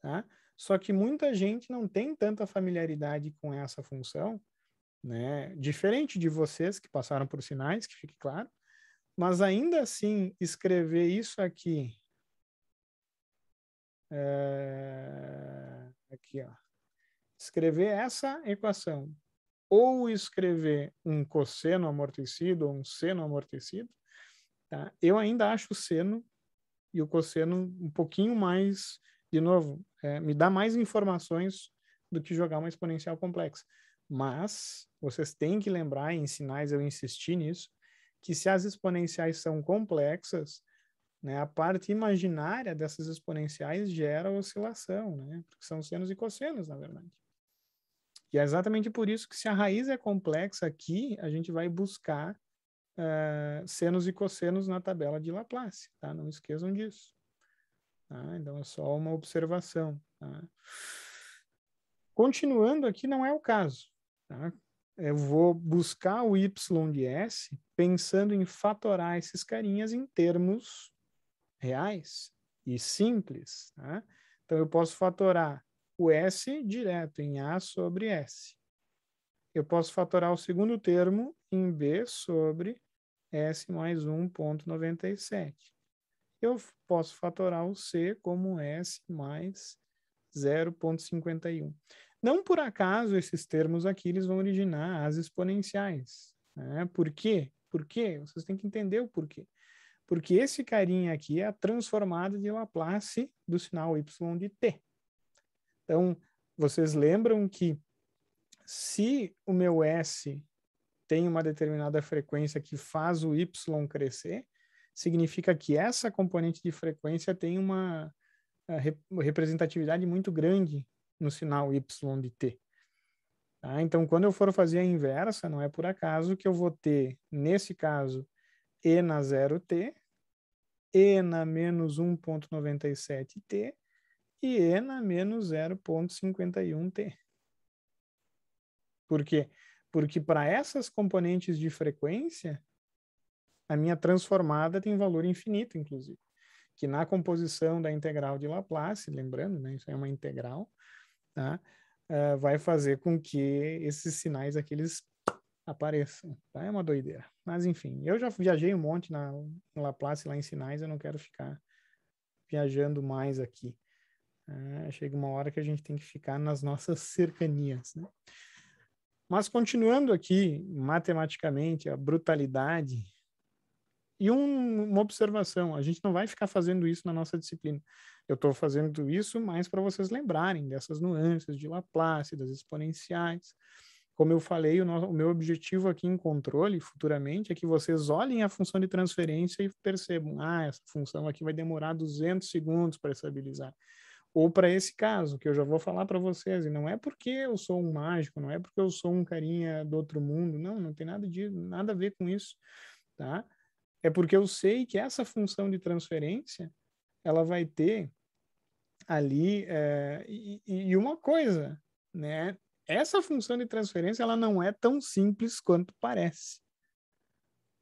tá? Só que muita gente não tem tanta familiaridade com essa função, né? Diferente de vocês que passaram por sinais, que fique claro, mas ainda assim escrever isso aqui, é... aqui ó, escrever essa equação ou escrever um cosseno amortecido ou um seno amortecido, tá? eu ainda acho o seno e o cosseno um pouquinho mais, de novo, é, me dá mais informações do que jogar uma exponencial complexa. Mas vocês têm que lembrar, em sinais eu insisti nisso, que se as exponenciais são complexas, né, a parte imaginária dessas exponenciais gera oscilação, né? Porque são senos e cossenos, na verdade. E é exatamente por isso que se a raiz é complexa aqui, a gente vai buscar uh, senos e cossenos na tabela de Laplace, tá? Não esqueçam disso. Tá? Então é só uma observação. Tá? Continuando aqui, não é o caso. Tá? Eu vou buscar o y de s pensando em fatorar esses carinhas em termos reais e simples. Tá? Então eu posso fatorar o S direto em A sobre S. Eu posso fatorar o segundo termo em B sobre S mais 1,97. Eu posso fatorar o C como S mais 0,51. Não por acaso esses termos aqui eles vão originar as exponenciais. Né? Por quê? Por quê? Vocês têm que entender o porquê. Porque esse carinha aqui é a transformada de Laplace do sinal y de t. Então, vocês lembram que se o meu S tem uma determinada frequência que faz o Y crescer, significa que essa componente de frequência tem eh, uma representatividade muito grande no sinal Y de T. Tá? Então, quando eu for fazer a inversa, não é por acaso que eu vou ter, nesse caso, E na 0T, E na menos 1.97T e E na menos 0,51T. Por quê? Porque para essas componentes de frequência, a minha transformada tem valor infinito, inclusive. Que na composição da integral de Laplace, lembrando, né, isso é uma integral, tá? Uh, vai fazer com que esses sinais aqueles apareçam. Tá? É uma doideira. Mas enfim, eu já viajei um monte na Laplace lá em sinais, eu não quero ficar viajando mais aqui. É, chega uma hora que a gente tem que ficar nas nossas cercanias, né? Mas continuando aqui, matematicamente, a brutalidade e um, uma observação, a gente não vai ficar fazendo isso na nossa disciplina. Eu estou fazendo isso mais para vocês lembrarem dessas nuances de Laplace, das exponenciais. Como eu falei, o, nosso, o, meu objetivo aqui em controle, futuramente, é que vocês olhem a função de transferência e percebam, ah, essa função aqui vai demorar 200 segundos para estabilizar ou para esse caso, que eu já vou falar para vocês, e não é porque eu sou um mágico, não é porque eu sou um carinha do outro mundo, não, não tem nada de nada a ver com isso, tá? É porque eu sei que essa função de transferência, ela vai ter ali é, e, e uma coisa, né? Essa função de transferência, ela não é tão simples quanto parece,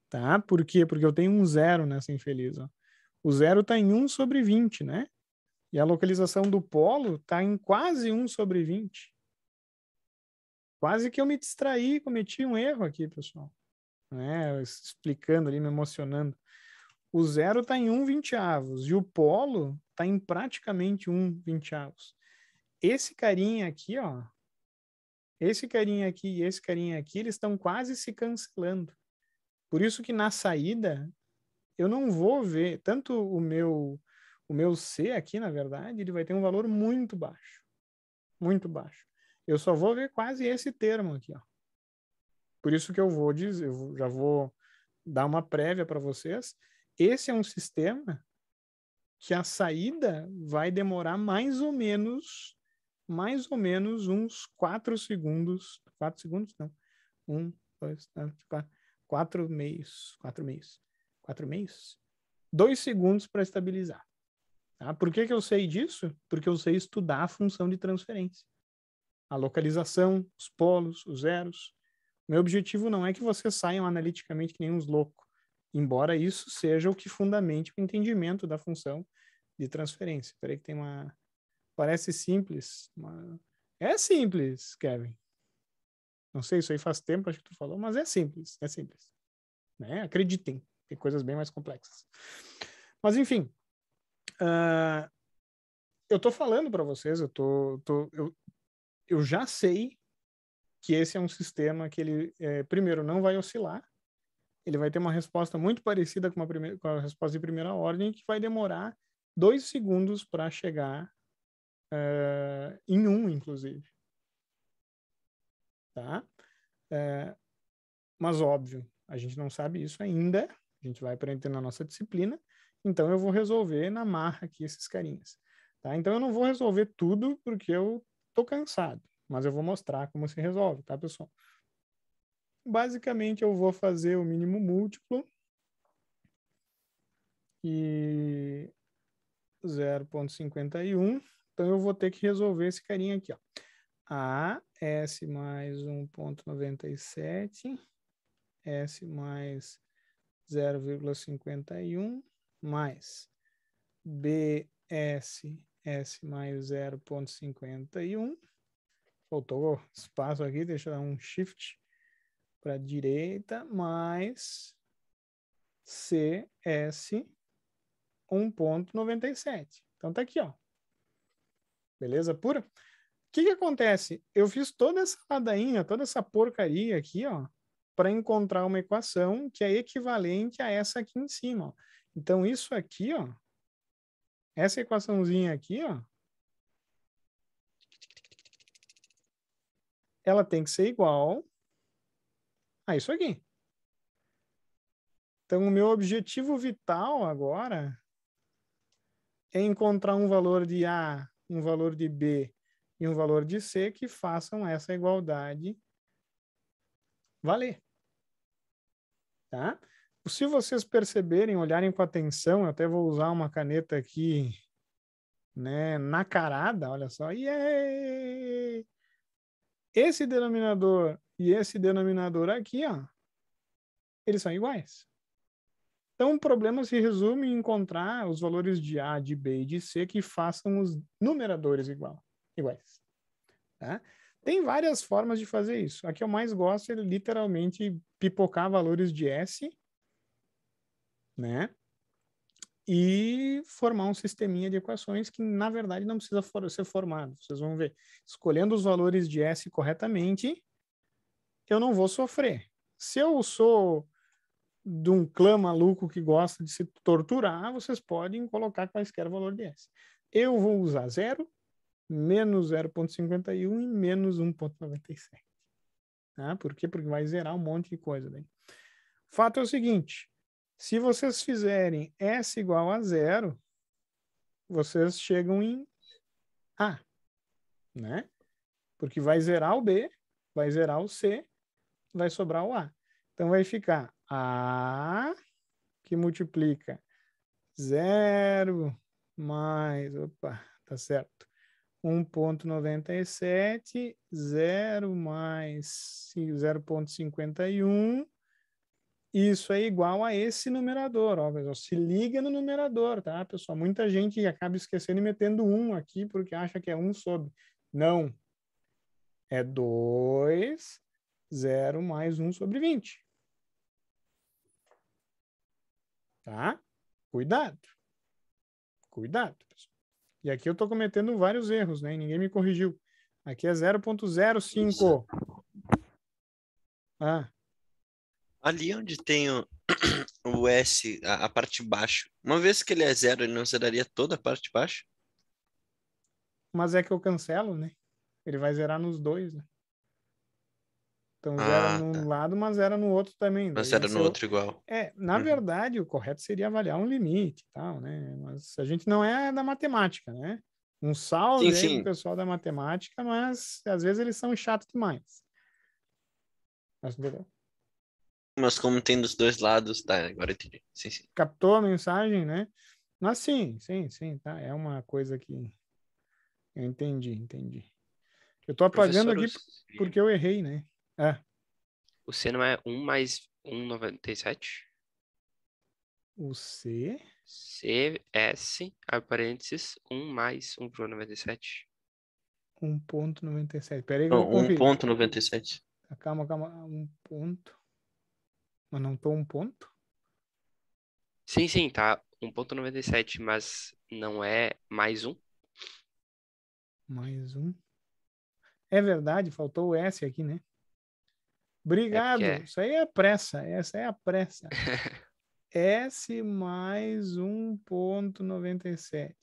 tá? Por quê? Porque eu tenho um zero nessa infeliz, ó. O zero está em 1 sobre 20, né? E a localização do polo está em quase 1 sobre 20. Quase que eu me distraí, cometi um erro aqui, pessoal. Né? Explicando ali, me emocionando. O zero está em 1 vinteavos e o polo está em praticamente 1 vinteavos. Esse carinha aqui, ó, esse carinha aqui e esse carinha aqui, eles estão quase se cancelando. Por isso que na saída eu não vou ver tanto o meu o meu C aqui, na verdade, ele vai ter um valor muito baixo. Muito baixo. Eu só vou ver quase esse termo aqui, ó. Por isso que eu vou dizer, eu já vou dar uma prévia para vocês. Esse é um sistema que a saída vai demorar mais ou menos, mais ou menos uns 4 segundos. 4 segundos, não. 1, 2, 3, 4. 4 meios. 4 meios. 4 meios? 2 segundos para estabilizar. Tá? Por que, que eu sei disso? Porque eu sei estudar a função de transferência. A localização, os polos, os zeros. Meu objetivo não é que vocês saiam analiticamente que nem uns loucos, embora isso seja o que fundamente o entendimento da função de transferência. Peraí que tem uma... Parece simples. É simples, Kevin. Não sei, isso aí faz tempo, acho que tu falou, mas é simples, é simples. Né? Acreditem, tem coisas bem mais complexas. Mas enfim, ah, eu tô falando para vocês, eu tô, tô eu, eu já sei que esse é um sistema que ele, é, primeiro, não vai oscilar, ele vai ter uma resposta muito parecida com, primeira, com a resposta de primeira ordem, que vai demorar dois segundos para chegar uh, em um, inclusive. Tá? Uh, mas, óbvio, a gente não sabe isso ainda, a gente vai aprender na nossa disciplina, então eu vou resolver na marra aqui esses carinhas. Tá? Então eu não vou resolver tudo porque eu tô cansado, mas eu vou mostrar como se resolve, tá, pessoal? Basicamente eu vou fazer o mínimo múltiplo e 0.51. Então eu vou ter que resolver esse carinha aqui, ó. A, S mais 1.97, S mais 0,51, mais BSS mais 0.51. Faltou espaço aqui, deixa eu dar um shift para a direita, mais CS 1.97. Então tá aqui, ó. Beleza pura? O que que acontece? Eu fiz toda essa ladainha, toda essa porcaria aqui, ó, para encontrar uma equação que é equivalente a essa aqui em cima. Ó. Então, isso aqui, ó, essa equaçãozinha aqui, ó, ela tem que ser igual a isso aqui. Então, o meu objetivo vital agora é encontrar um valor de A, um valor de B e um valor de C que façam essa igualdade valer. Tá? Se vocês perceberem, olharem com atenção, até vou usar uma caneta aqui, né, na carada, olha só. Yay! É, esse denominador e esse denominador aqui, ó, eles são iguais. Então, o problema se resume em encontrar os valores de A, de B e de C que façam os numeradores igual, iguais. Tá? Tem várias formas de fazer isso. A que eu mais gosto é literalmente pipocar valores de S né? E formar um sisteminha de equações que, na verdade, não precisa for ser formado. Vocês vão ver. Escolhendo os valores de S corretamente, eu não vou sofrer. Se eu sou de um clã maluco que gosta de se torturar, vocês podem colocar quaisquer valor de S. Eu vou usar 0, menos 0.51 e menos 1.97. Tá? Por quê? Porque vai zerar um monte de coisa. O fato é o seguinte, se vocês fizerem S igual a zero, vocês chegam em A, né? Porque vai zerar o B, vai zerar o C, vai sobrar o A. Então, vai ficar A que multiplica zero mais, opa, tá certo, 1.97, zero mais 0.51, isso é igual a esse numerador, ó, pessoal. Se liga no numerador, tá, pessoal? Muita gente acaba esquecendo e metendo um aqui porque acha que é um sobre. Não. É 2, 0 mais 1 um sobre 20. Tá? Cuidado. Cuidado, pessoal. E aqui eu estou cometendo vários erros, né? E ninguém me corrigiu. Aqui é 0.05. Ah. Ali onde tem o, o S, a, a parte de baixo, uma vez que ele é zero, ele não zeraria toda a parte de baixo? Mas é que eu cancelo, né? Ele vai zerar nos dois, né? Então ah, zera ah, num tá. lado, mas zera no outro também. Mas zera no outro igual. É, na uhum. verdade, o correto seria avaliar um limite e tal, né? Mas a gente não é da matemática, né? Um salve sim, sim. pessoal da matemática, mas às vezes eles são chatos demais. Mas, entendeu? mas como tem dos dois lados, tá, agora eu entendi. Sim, sim. Captou a mensagem, né? Mas sim, sim, sim, tá. É uma coisa que eu entendi, entendi. Eu tô apagando Professor, aqui porque eu errei, né? É. O C não é 1 mais 1,97? O C? C, é, S, abre parênteses, 1 mais 1,97. 1,97. Peraí, que 1,97. Calma, calma. 1 ponto mas não tô um ponto? Sim, sim, tá 1.97, mas não é mais um. Mais um. É verdade, faltou o S aqui, né? Obrigado. É é... Isso aí é pressa. Essa é a pressa. S mais 1.97.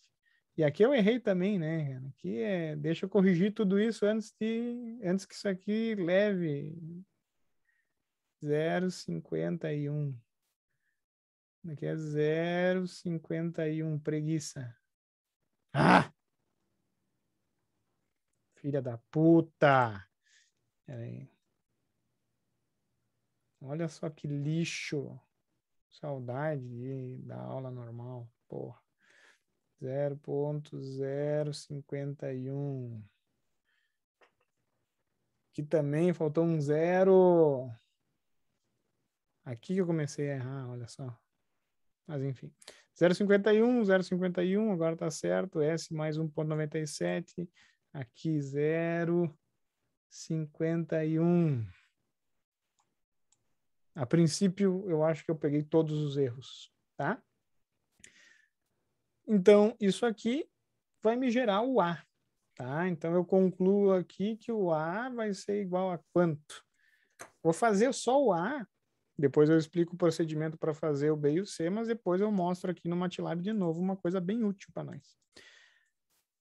E aqui eu errei também, né, Aqui é... Deixa eu corrigir tudo isso antes, de... antes que isso aqui leve 0,51. Aqui é 0,51, é? preguiça. Ah! Filha da puta! Olha só que lixo. Saudade da aula normal, porra. 0.051. Que também faltou um zero. Aqui que eu comecei a errar, olha só. Mas enfim. 0,51, 0,51, agora tá certo. S mais 1,97. Aqui 0,51. A princípio, eu acho que eu peguei todos os erros, tá? Então, isso aqui vai me gerar o A, tá? Então, eu concluo aqui que o A vai ser igual a quanto? Vou fazer só o A depois eu explico o procedimento para fazer o B e o C, mas depois eu mostro aqui no MATLAB de novo uma coisa bem útil para nós.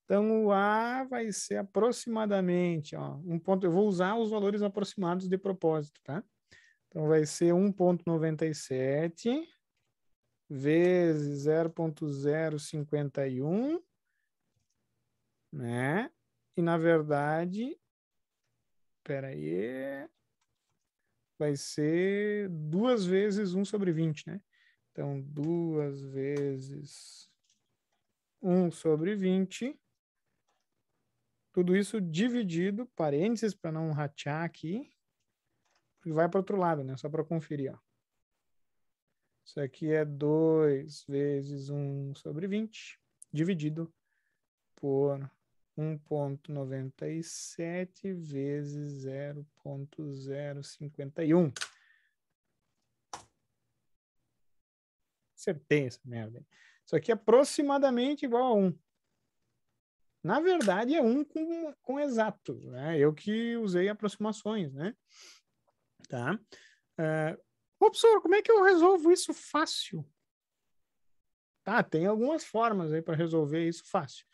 Então, o A vai ser aproximadamente, ó, um ponto, eu vou usar os valores aproximados de propósito, tá? Então, vai ser 1.97 vezes 0.051, né? E, na verdade, peraí, vai ser duas vezes 1 sobre 20, né? Então, duas vezes 1 sobre 20. Tudo isso dividido, parênteses, para não ratear aqui. E vai para o outro lado, né? Só para conferir, ó. Isso aqui é 2 vezes 1 sobre 20, dividido por 1.97 vezes 0.051. Acertei essa merda. Isso aqui é aproximadamente igual a 1. Na verdade, é 1 com, com exatos. Né? Eu que usei aproximações, né? Tá? Uh, professor, como é que eu resolvo isso fácil? Tá, tem algumas formas aí para resolver isso fácil.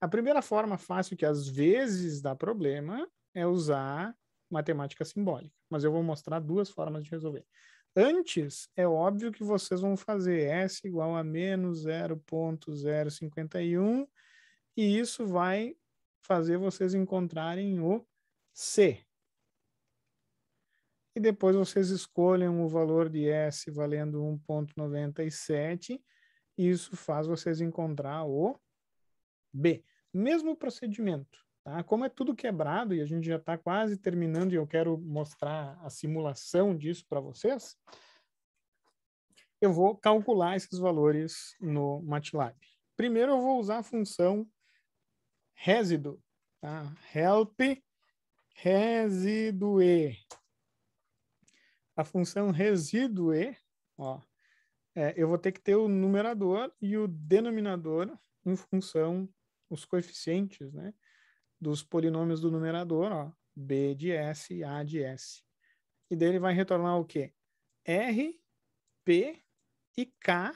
A primeira forma fácil que às vezes dá problema é usar matemática simbólica, mas eu vou mostrar duas formas de resolver. Antes, é óbvio que vocês vão fazer S igual a menos 0.051, e isso vai fazer vocês encontrarem o C. E depois vocês escolham o valor de S valendo 1.97, e isso faz vocês encontrar o B. Mesmo procedimento. Tá? Como é tudo quebrado e a gente já está quase terminando e eu quero mostrar a simulação disso para vocês, eu vou calcular esses valores no MATLAB. Primeiro eu vou usar a função resíduo, tá? help residue. A função residue, ó, é, eu vou ter que ter o numerador e o denominador em função os coeficientes né, dos polinômios do numerador, ó, b de s e a de s. E daí ele vai retornar o quê? r, p e k.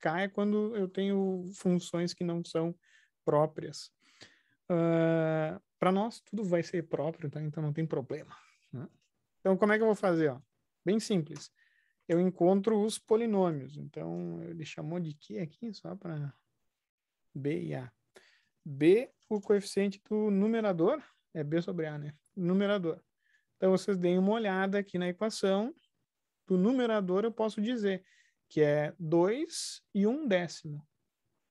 k é quando eu tenho funções que não são próprias. Uh, ah, Para nós, tudo vai ser próprio, tá? então não tem problema. Né? Então, como é que eu vou fazer? Ó? Bem simples eu encontro os polinômios. Então, ele chamou de que aqui, só para B e A. B, o coeficiente do numerador, é B sobre A, né? Numerador. Então, vocês deem uma olhada aqui na equação do numerador, eu posso dizer que é 2 e 1 um décimo.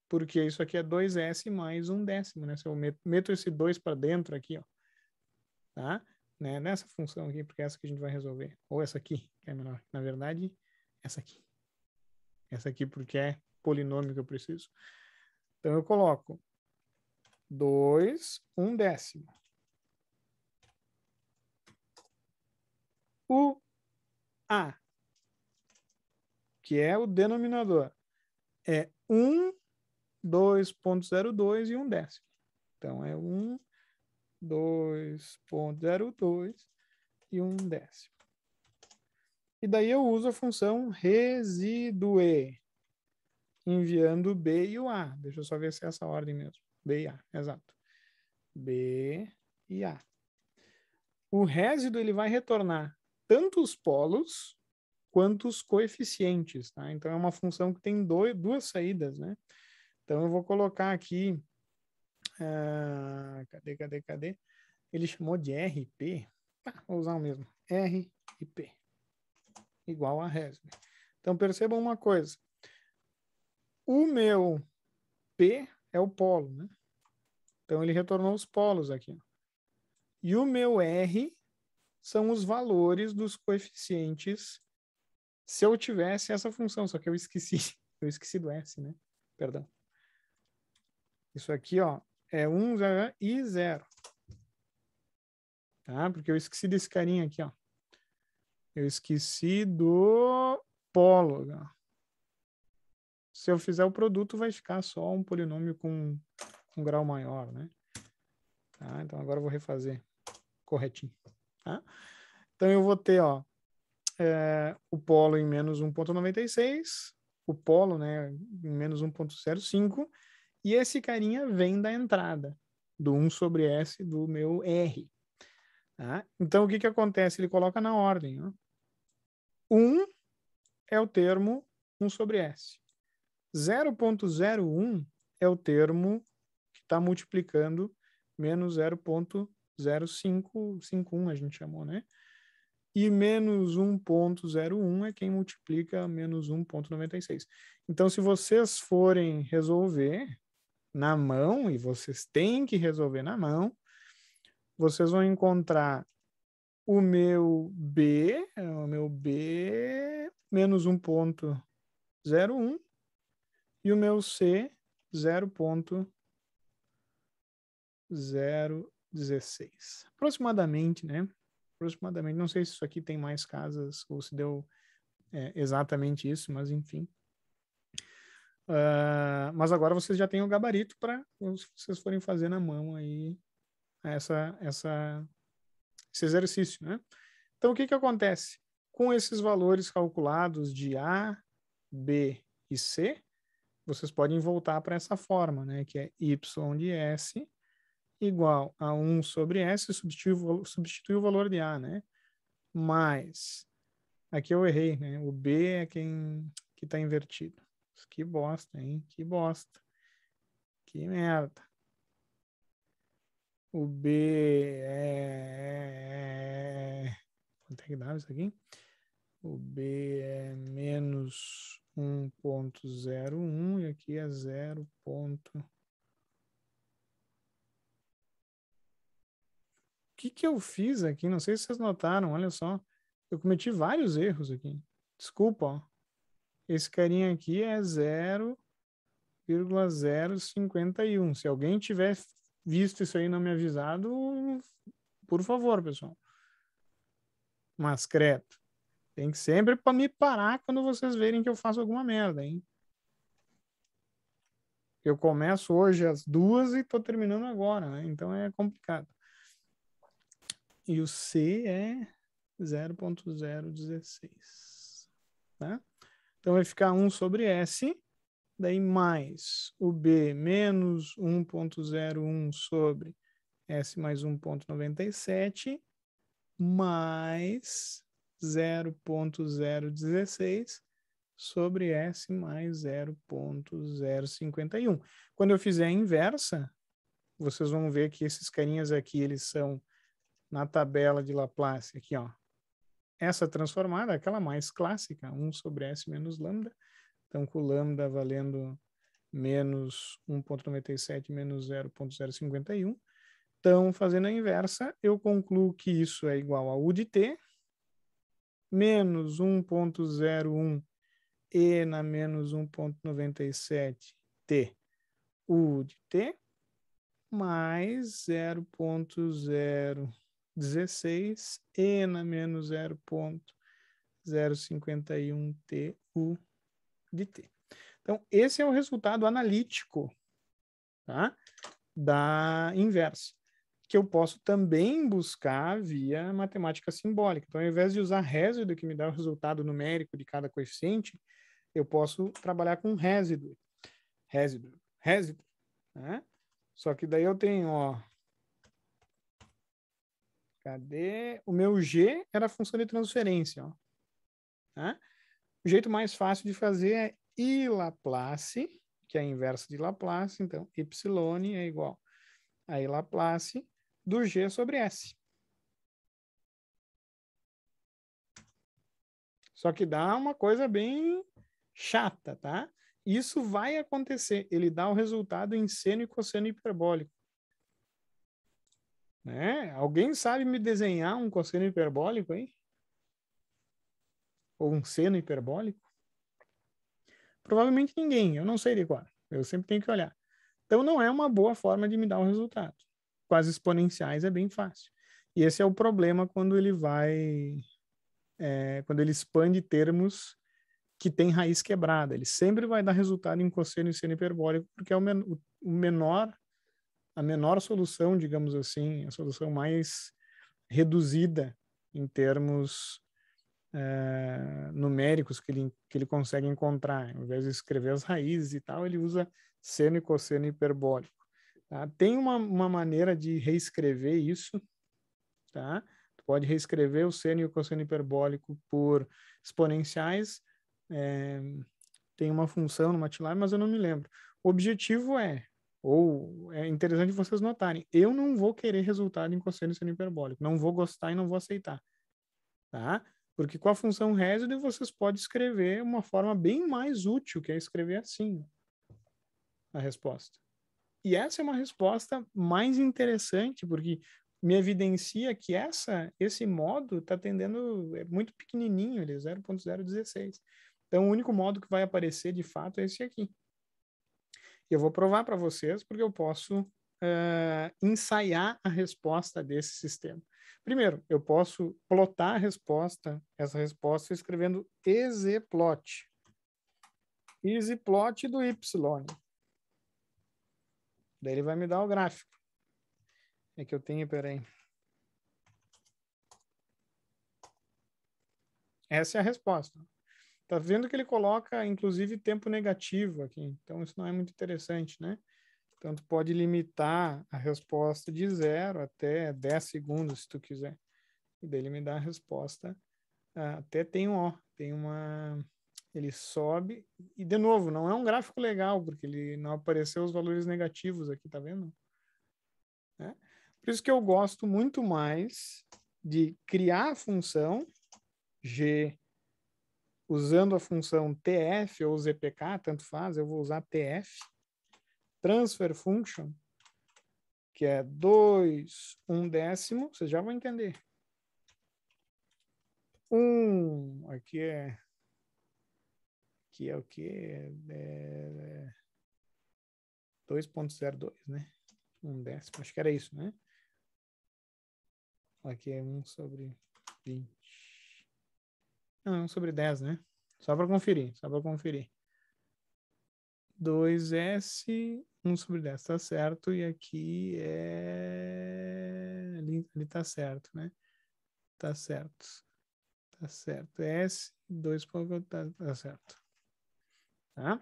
Porque isso aqui é 2S mais 1 um décimo, né? Se eu meto esse 2 para dentro aqui, ó, tá? Né? Nessa função aqui, porque é essa que a gente vai resolver. Ou essa aqui, que é menor. Na verdade, essa aqui. Essa aqui, porque é polinômio que eu preciso. Então, eu coloco 2, 1 um décimo. O A, que é o denominador, é 1, 2.02 e 1 um décimo. Então, é 1, 2.02 e 1 um décimo. E daí eu uso a função residue, enviando o B e o A. Deixa eu só ver se é essa ordem mesmo. B e A, exato. B e A. O résido ele vai retornar tanto os polos quanto os coeficientes, tá? Então é uma função que tem dois, duas saídas, né? Então eu vou colocar aqui, ah, cadê, cadê, cadê? Ele chamou de RP, tá, vou usar o mesmo, R e P, igual a resume. Então percebam uma coisa, o meu P é o polo, né? Então ele retornou os polos aqui. E o meu R são os valores dos coeficientes se eu tivesse essa função, só que eu esqueci, eu esqueci do S, né? Perdão. Isso aqui, ó, é 1, 0 e 0. Tá? Porque eu esqueci desse carinha aqui, ó. Eu esqueci do polo, ó se eu fizer o produto, vai ficar só um polinômio com um grau maior, né? Tá? Então, agora eu vou refazer corretinho, tá? Então, eu vou ter, ó, é, o polo em menos 1.96, o polo, né, em menos 1.05, e esse carinha vem da entrada do 1 sobre S do meu R. Tá? Então, o que, que acontece? Ele coloca na ordem. Ó. 1 é o termo 1 sobre S. 0.01 é o termo que está multiplicando menos 0.0551, a gente chamou, né? E menos 1.01 é quem multiplica menos 1.96. Então, se vocês forem resolver na mão, e vocês têm que resolver na mão, vocês vão encontrar o meu B, o meu B menos 1.01 e o meu C, 0.016. Aproximadamente, né? Aproximadamente. Não sei se isso aqui tem mais casas ou se deu é, exatamente isso, mas enfim. Uh, mas agora vocês já têm o gabarito para vocês forem fazer na mão aí essa, essa, esse exercício, né? Então, o que, que acontece? Com esses valores calculados de A, B e C, vocês podem voltar para essa forma, né, que é y de s igual a 1 sobre s, substitui, substitui o valor de a, né, mais, aqui eu errei, né, o b é quem que está invertido. Que bosta, hein, que bosta, que merda. O B é... Quanto é que dá isso aqui? O B é menos 1.01 e aqui é 0. Ponto. O que, que eu fiz aqui? Não sei se vocês notaram, olha só. Eu cometi vários erros aqui. Desculpa, ó. Esse carinha aqui é 0,051. Se alguém tiver visto isso aí e não me avisado, por favor, pessoal. Mas credo. Tem que sempre para me parar quando vocês verem que eu faço alguma merda, hein? Eu começo hoje às duas e estou terminando agora, né? Então é complicado. E o C é 0.016, né? Então vai ficar 1 sobre S, daí mais o B menos 1.01 sobre S mais 1.97, mais 0.016 sobre S mais 0.051. Quando eu fizer a inversa, vocês vão ver que esses carinhas aqui, eles são na tabela de Laplace aqui, ó. Essa transformada, é aquela mais clássica, 1 sobre S menos lambda. Então, com lambda valendo menos 1.97 menos 0.051. Então, fazendo a inversa, eu concluo que isso é igual a U de T, menos 1.01 e na menos 1.97 t u de t mais 0.016 e na menos 0.051 t u de t. Então, esse é o resultado analítico tá? da inversa que eu posso também buscar via matemática simbólica. Então, ao invés de usar résido, que me dá o resultado numérico de cada coeficiente, eu posso trabalhar com résido. Résido. Résido. Né? Só que daí eu tenho, ó, Cadê? O meu G era a função de transferência. Ó. Né? O jeito mais fácil de fazer é I Laplace, que é a inversa de Laplace, então Y é igual a I Laplace do G sobre S. Só que dá uma coisa bem chata, tá? Isso vai acontecer. Ele dá o resultado em seno e cosseno hiperbólico. Né? Alguém sabe me desenhar um cosseno hiperbólico aí? Ou um seno hiperbólico? Provavelmente ninguém. Eu não sei de qual. Eu sempre tenho que olhar. Então, não é uma boa forma de me dar o um resultado quase exponenciais é bem fácil. E esse é o problema quando ele vai, é, quando ele expande termos que têm raiz quebrada. Ele sempre vai dar resultado em cosseno e seno hiperbólico, porque é o, men o menor, a menor solução, digamos assim, a solução mais reduzida em termos é, numéricos que ele, que ele consegue encontrar. Ao invés de escrever as raízes e tal, ele usa seno e cosseno hiperbólico. Tá? Tem uma, uma maneira de reescrever isso, tá? Tu pode reescrever o seno e o cosseno hiperbólico por exponenciais, é, tem uma função no MATLAB, mas eu não me lembro. O objetivo é, ou é interessante vocês notarem, eu não vou querer resultado em cosseno e seno hiperbólico, não vou gostar e não vou aceitar, tá? Porque com a função residuo vocês podem escrever uma forma bem mais útil, que é escrever assim a resposta. E essa é uma resposta mais interessante, porque me evidencia que essa, esse modo está tendendo, é muito pequenininho, ele é 0.016. Então, o único modo que vai aparecer de fato é esse aqui. Eu vou provar para vocês, porque eu posso uh, ensaiar a resposta desse sistema. Primeiro, eu posso plotar a resposta, essa resposta escrevendo easyplot. Easyplot do y. Daí ele vai me dar o gráfico. É que eu tenho, peraí. Essa é a resposta. Tá vendo que ele coloca, inclusive, tempo negativo aqui. Então, isso não é muito interessante, né? Então, tu pode limitar a resposta de zero até 10 segundos, se tu quiser. E daí ele me dá a resposta. Ah, até tem um, tem uma ele sobe e de novo não é um gráfico legal porque ele não apareceu os valores negativos aqui tá vendo né? por isso que eu gosto muito mais de criar a função g usando a função tf ou zpk tanto faz eu vou usar tf transfer function que é 2 um décimo vocês já vão entender um aqui é aqui é o que? É, 2.02, é, né? Um décimo, acho que era isso, né? Aqui é 1 sobre 20. Não, é 1 sobre 10, né? Só para conferir, só para conferir. 2S, 1 sobre 10 está certo, e aqui é. Ali, está certo, né? Está certo. Está certo. S, 2, tá, tá certo. Tá?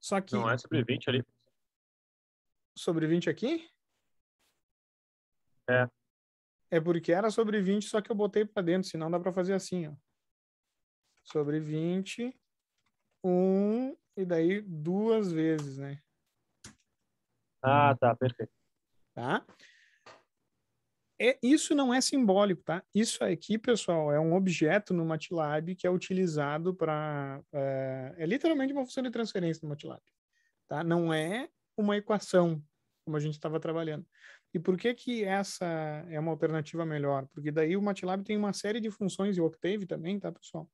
Só que. Não é sobre 20 ali. Sobre 20 aqui? É. É porque era sobre 20, só que eu botei para dentro, senão dá para fazer assim, ó. Sobre 20, 1 um, e daí duas vezes, né? Ah, tá, perfeito. Tá? é, isso não é simbólico, tá? Isso aqui, pessoal, é um objeto no MATLAB que é utilizado para... É, é, literalmente uma função de transferência no MATLAB, tá? Não é uma equação, como a gente estava trabalhando. E por que que essa é uma alternativa melhor? Porque daí o MATLAB tem uma série de funções, e o Octave também, tá, pessoal?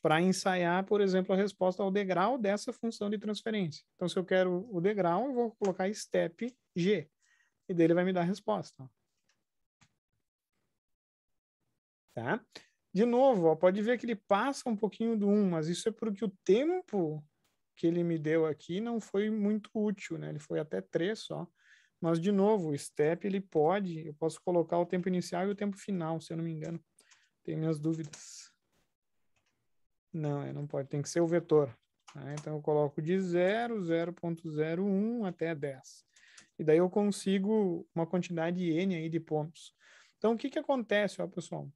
Para ensaiar, por exemplo, a resposta ao degrau dessa função de transferência. Então, se eu quero o degrau, eu vou colocar step G. E dele vai me dar a resposta, ó. Tá? De novo, ó, pode ver que ele passa um pouquinho do 1, mas isso é porque o tempo que ele me deu aqui não foi muito útil, né? Ele foi até 3 só. Mas, de novo, o step ele pode, eu posso colocar o tempo inicial e o tempo final, se eu não me engano. Tenho minhas dúvidas. Não, é, não pode, tem que ser o vetor. Tá? Então, eu coloco de 0, 0.01 até 10. E daí eu consigo uma quantidade N aí de pontos. Então, o que, que acontece, ó, pessoal?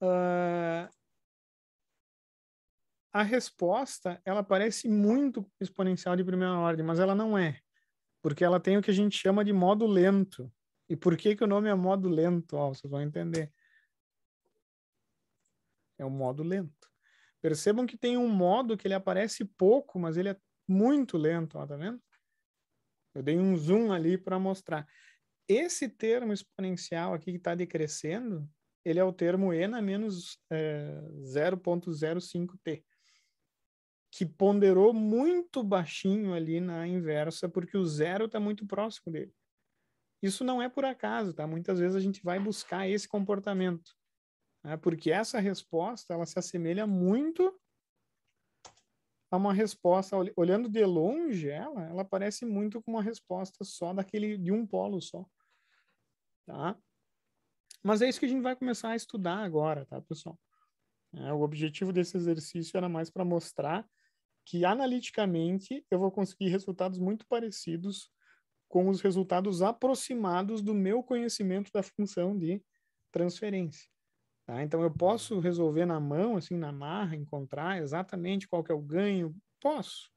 uh, a resposta ela parece muito exponencial de primeira ordem, mas ela não é, porque ela tem o que a gente chama de modo lento. E por que, que o nome é modo lento? vocês vão entender. É o modo lento. Percebam que tem um modo que ele aparece pouco, mas ele é muito lento, ó, tá vendo? Eu dei um zoom ali para mostrar. Esse termo exponencial aqui que está decrescendo, ele é o termo ENA menos é, 0.05T, que ponderou muito baixinho ali na inversa, porque o zero está muito próximo dele. Isso não é por acaso, tá? Muitas vezes a gente vai buscar esse comportamento, né? porque essa resposta ela se assemelha muito a uma resposta olhando de longe ela, ela parece muito com uma resposta só daquele de um polo só, tá? Mas é isso que a gente vai começar a estudar agora, tá, pessoal? É, o objetivo desse exercício era mais para mostrar que analiticamente eu vou conseguir resultados muito parecidos com os resultados aproximados do meu conhecimento da função de transferência. Tá? Então eu posso resolver na mão, assim, na marra, encontrar exatamente qual que é o ganho? Posso.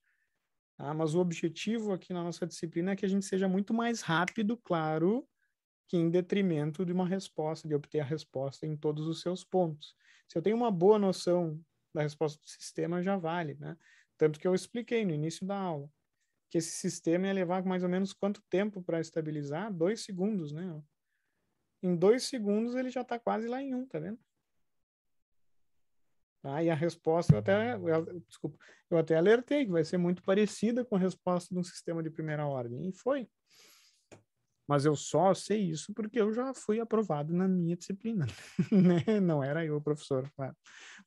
Tá? Mas o objetivo aqui na nossa disciplina é que a gente seja muito mais rápido, claro, que em detrimento de uma resposta, de obter a resposta em todos os seus pontos. Se eu tenho uma boa noção da resposta do sistema, já vale, né? Tanto que eu expliquei no início da aula que esse sistema ia levar mais ou menos quanto tempo para estabilizar? Dois segundos, né? Em dois segundos ele já está quase lá em um, tá vendo? Ah, E a resposta, eu até, eu, desculpa, eu até alertei que vai ser muito parecida com a resposta de um sistema de primeira ordem. E foi mas eu só sei isso porque eu já fui aprovado na minha disciplina, né? Não era eu o professor,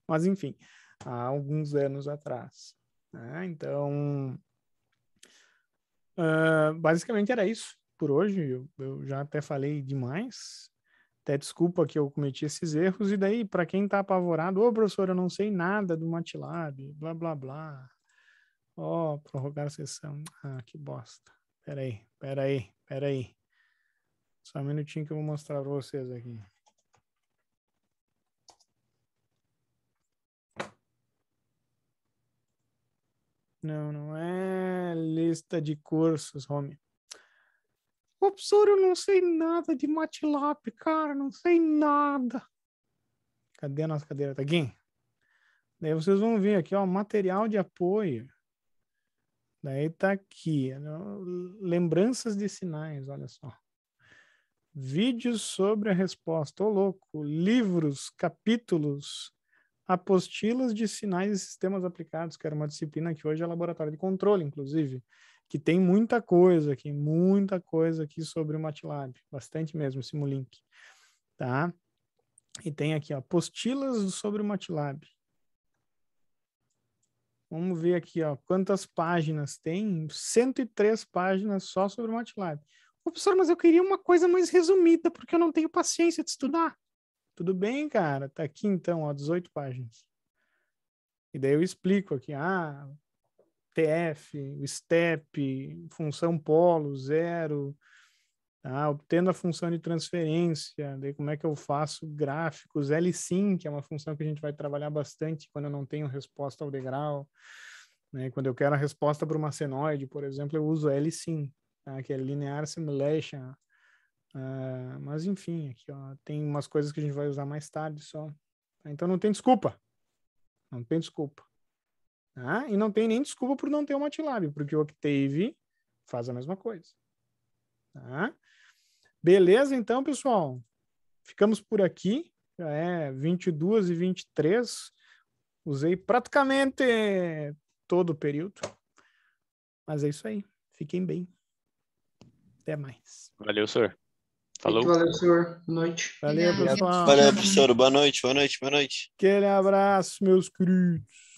Mas, enfim, há alguns anos atrás. Né? Então, uh, basicamente era isso por hoje. Eu, eu, já até falei demais. Até desculpa que eu cometi esses erros. E daí, para quem está apavorado, ô oh, professor, eu não sei nada do MATLAB, blá, blá, blá. Ó, oh, prorrogar a sessão. Ah, que bosta. Peraí, peraí, peraí. Só um minutinho que eu vou mostrar para vocês aqui. Não, não é lista de cursos, homem. Professor, eu não sei nada de MATLAB, cara, não sei nada. Cadê a nossa cadeira? Tá aqui? Daí vocês vão ver aqui, ó, material de apoio. Daí tá aqui, lembranças de sinais, olha só vídeos sobre a resposta, ô oh, louco, livros, capítulos, apostilas de sinais e sistemas aplicados, que era uma disciplina que hoje é laboratório de controle, inclusive, que tem muita coisa aqui, muita coisa aqui sobre o MATLAB, bastante mesmo, Simulink, tá? E tem aqui, ó, apostilas sobre o MATLAB. Vamos ver aqui, ó, quantas páginas tem? 103 páginas só sobre o MATLAB professor, mas eu queria uma coisa mais resumida, porque eu não tenho paciência de estudar. Tudo bem, cara, tá aqui então, ó, 18 páginas. E daí eu explico aqui, ah, TF, STEP, função polo, zero, tá? obtendo a função de transferência, daí como é que eu faço gráficos, l 5 que é uma função que a gente vai trabalhar bastante quando eu não tenho resposta ao degrau, né? quando eu quero a resposta para uma senoide, por exemplo, eu uso l 5 tá? que é Linear Simulation. Uh, mas enfim, aqui ó, tem umas coisas que a gente vai usar mais tarde só. Então não tem desculpa. Não tem desculpa. Tá? E não tem nem desculpa por não ter o MATLAB, porque o Octave faz a mesma coisa. Tá? Beleza, então, pessoal. Ficamos por aqui. Já é 22 e 23. Usei praticamente todo o período. Mas é isso aí. Fiquem bem. Até mais. Valeu, senhor. Falou. valeu, senhor. Boa noite. Valeu, pessoal. Valeu, professor. Boa noite, boa noite, boa noite. Aquele abraço, meus queridos.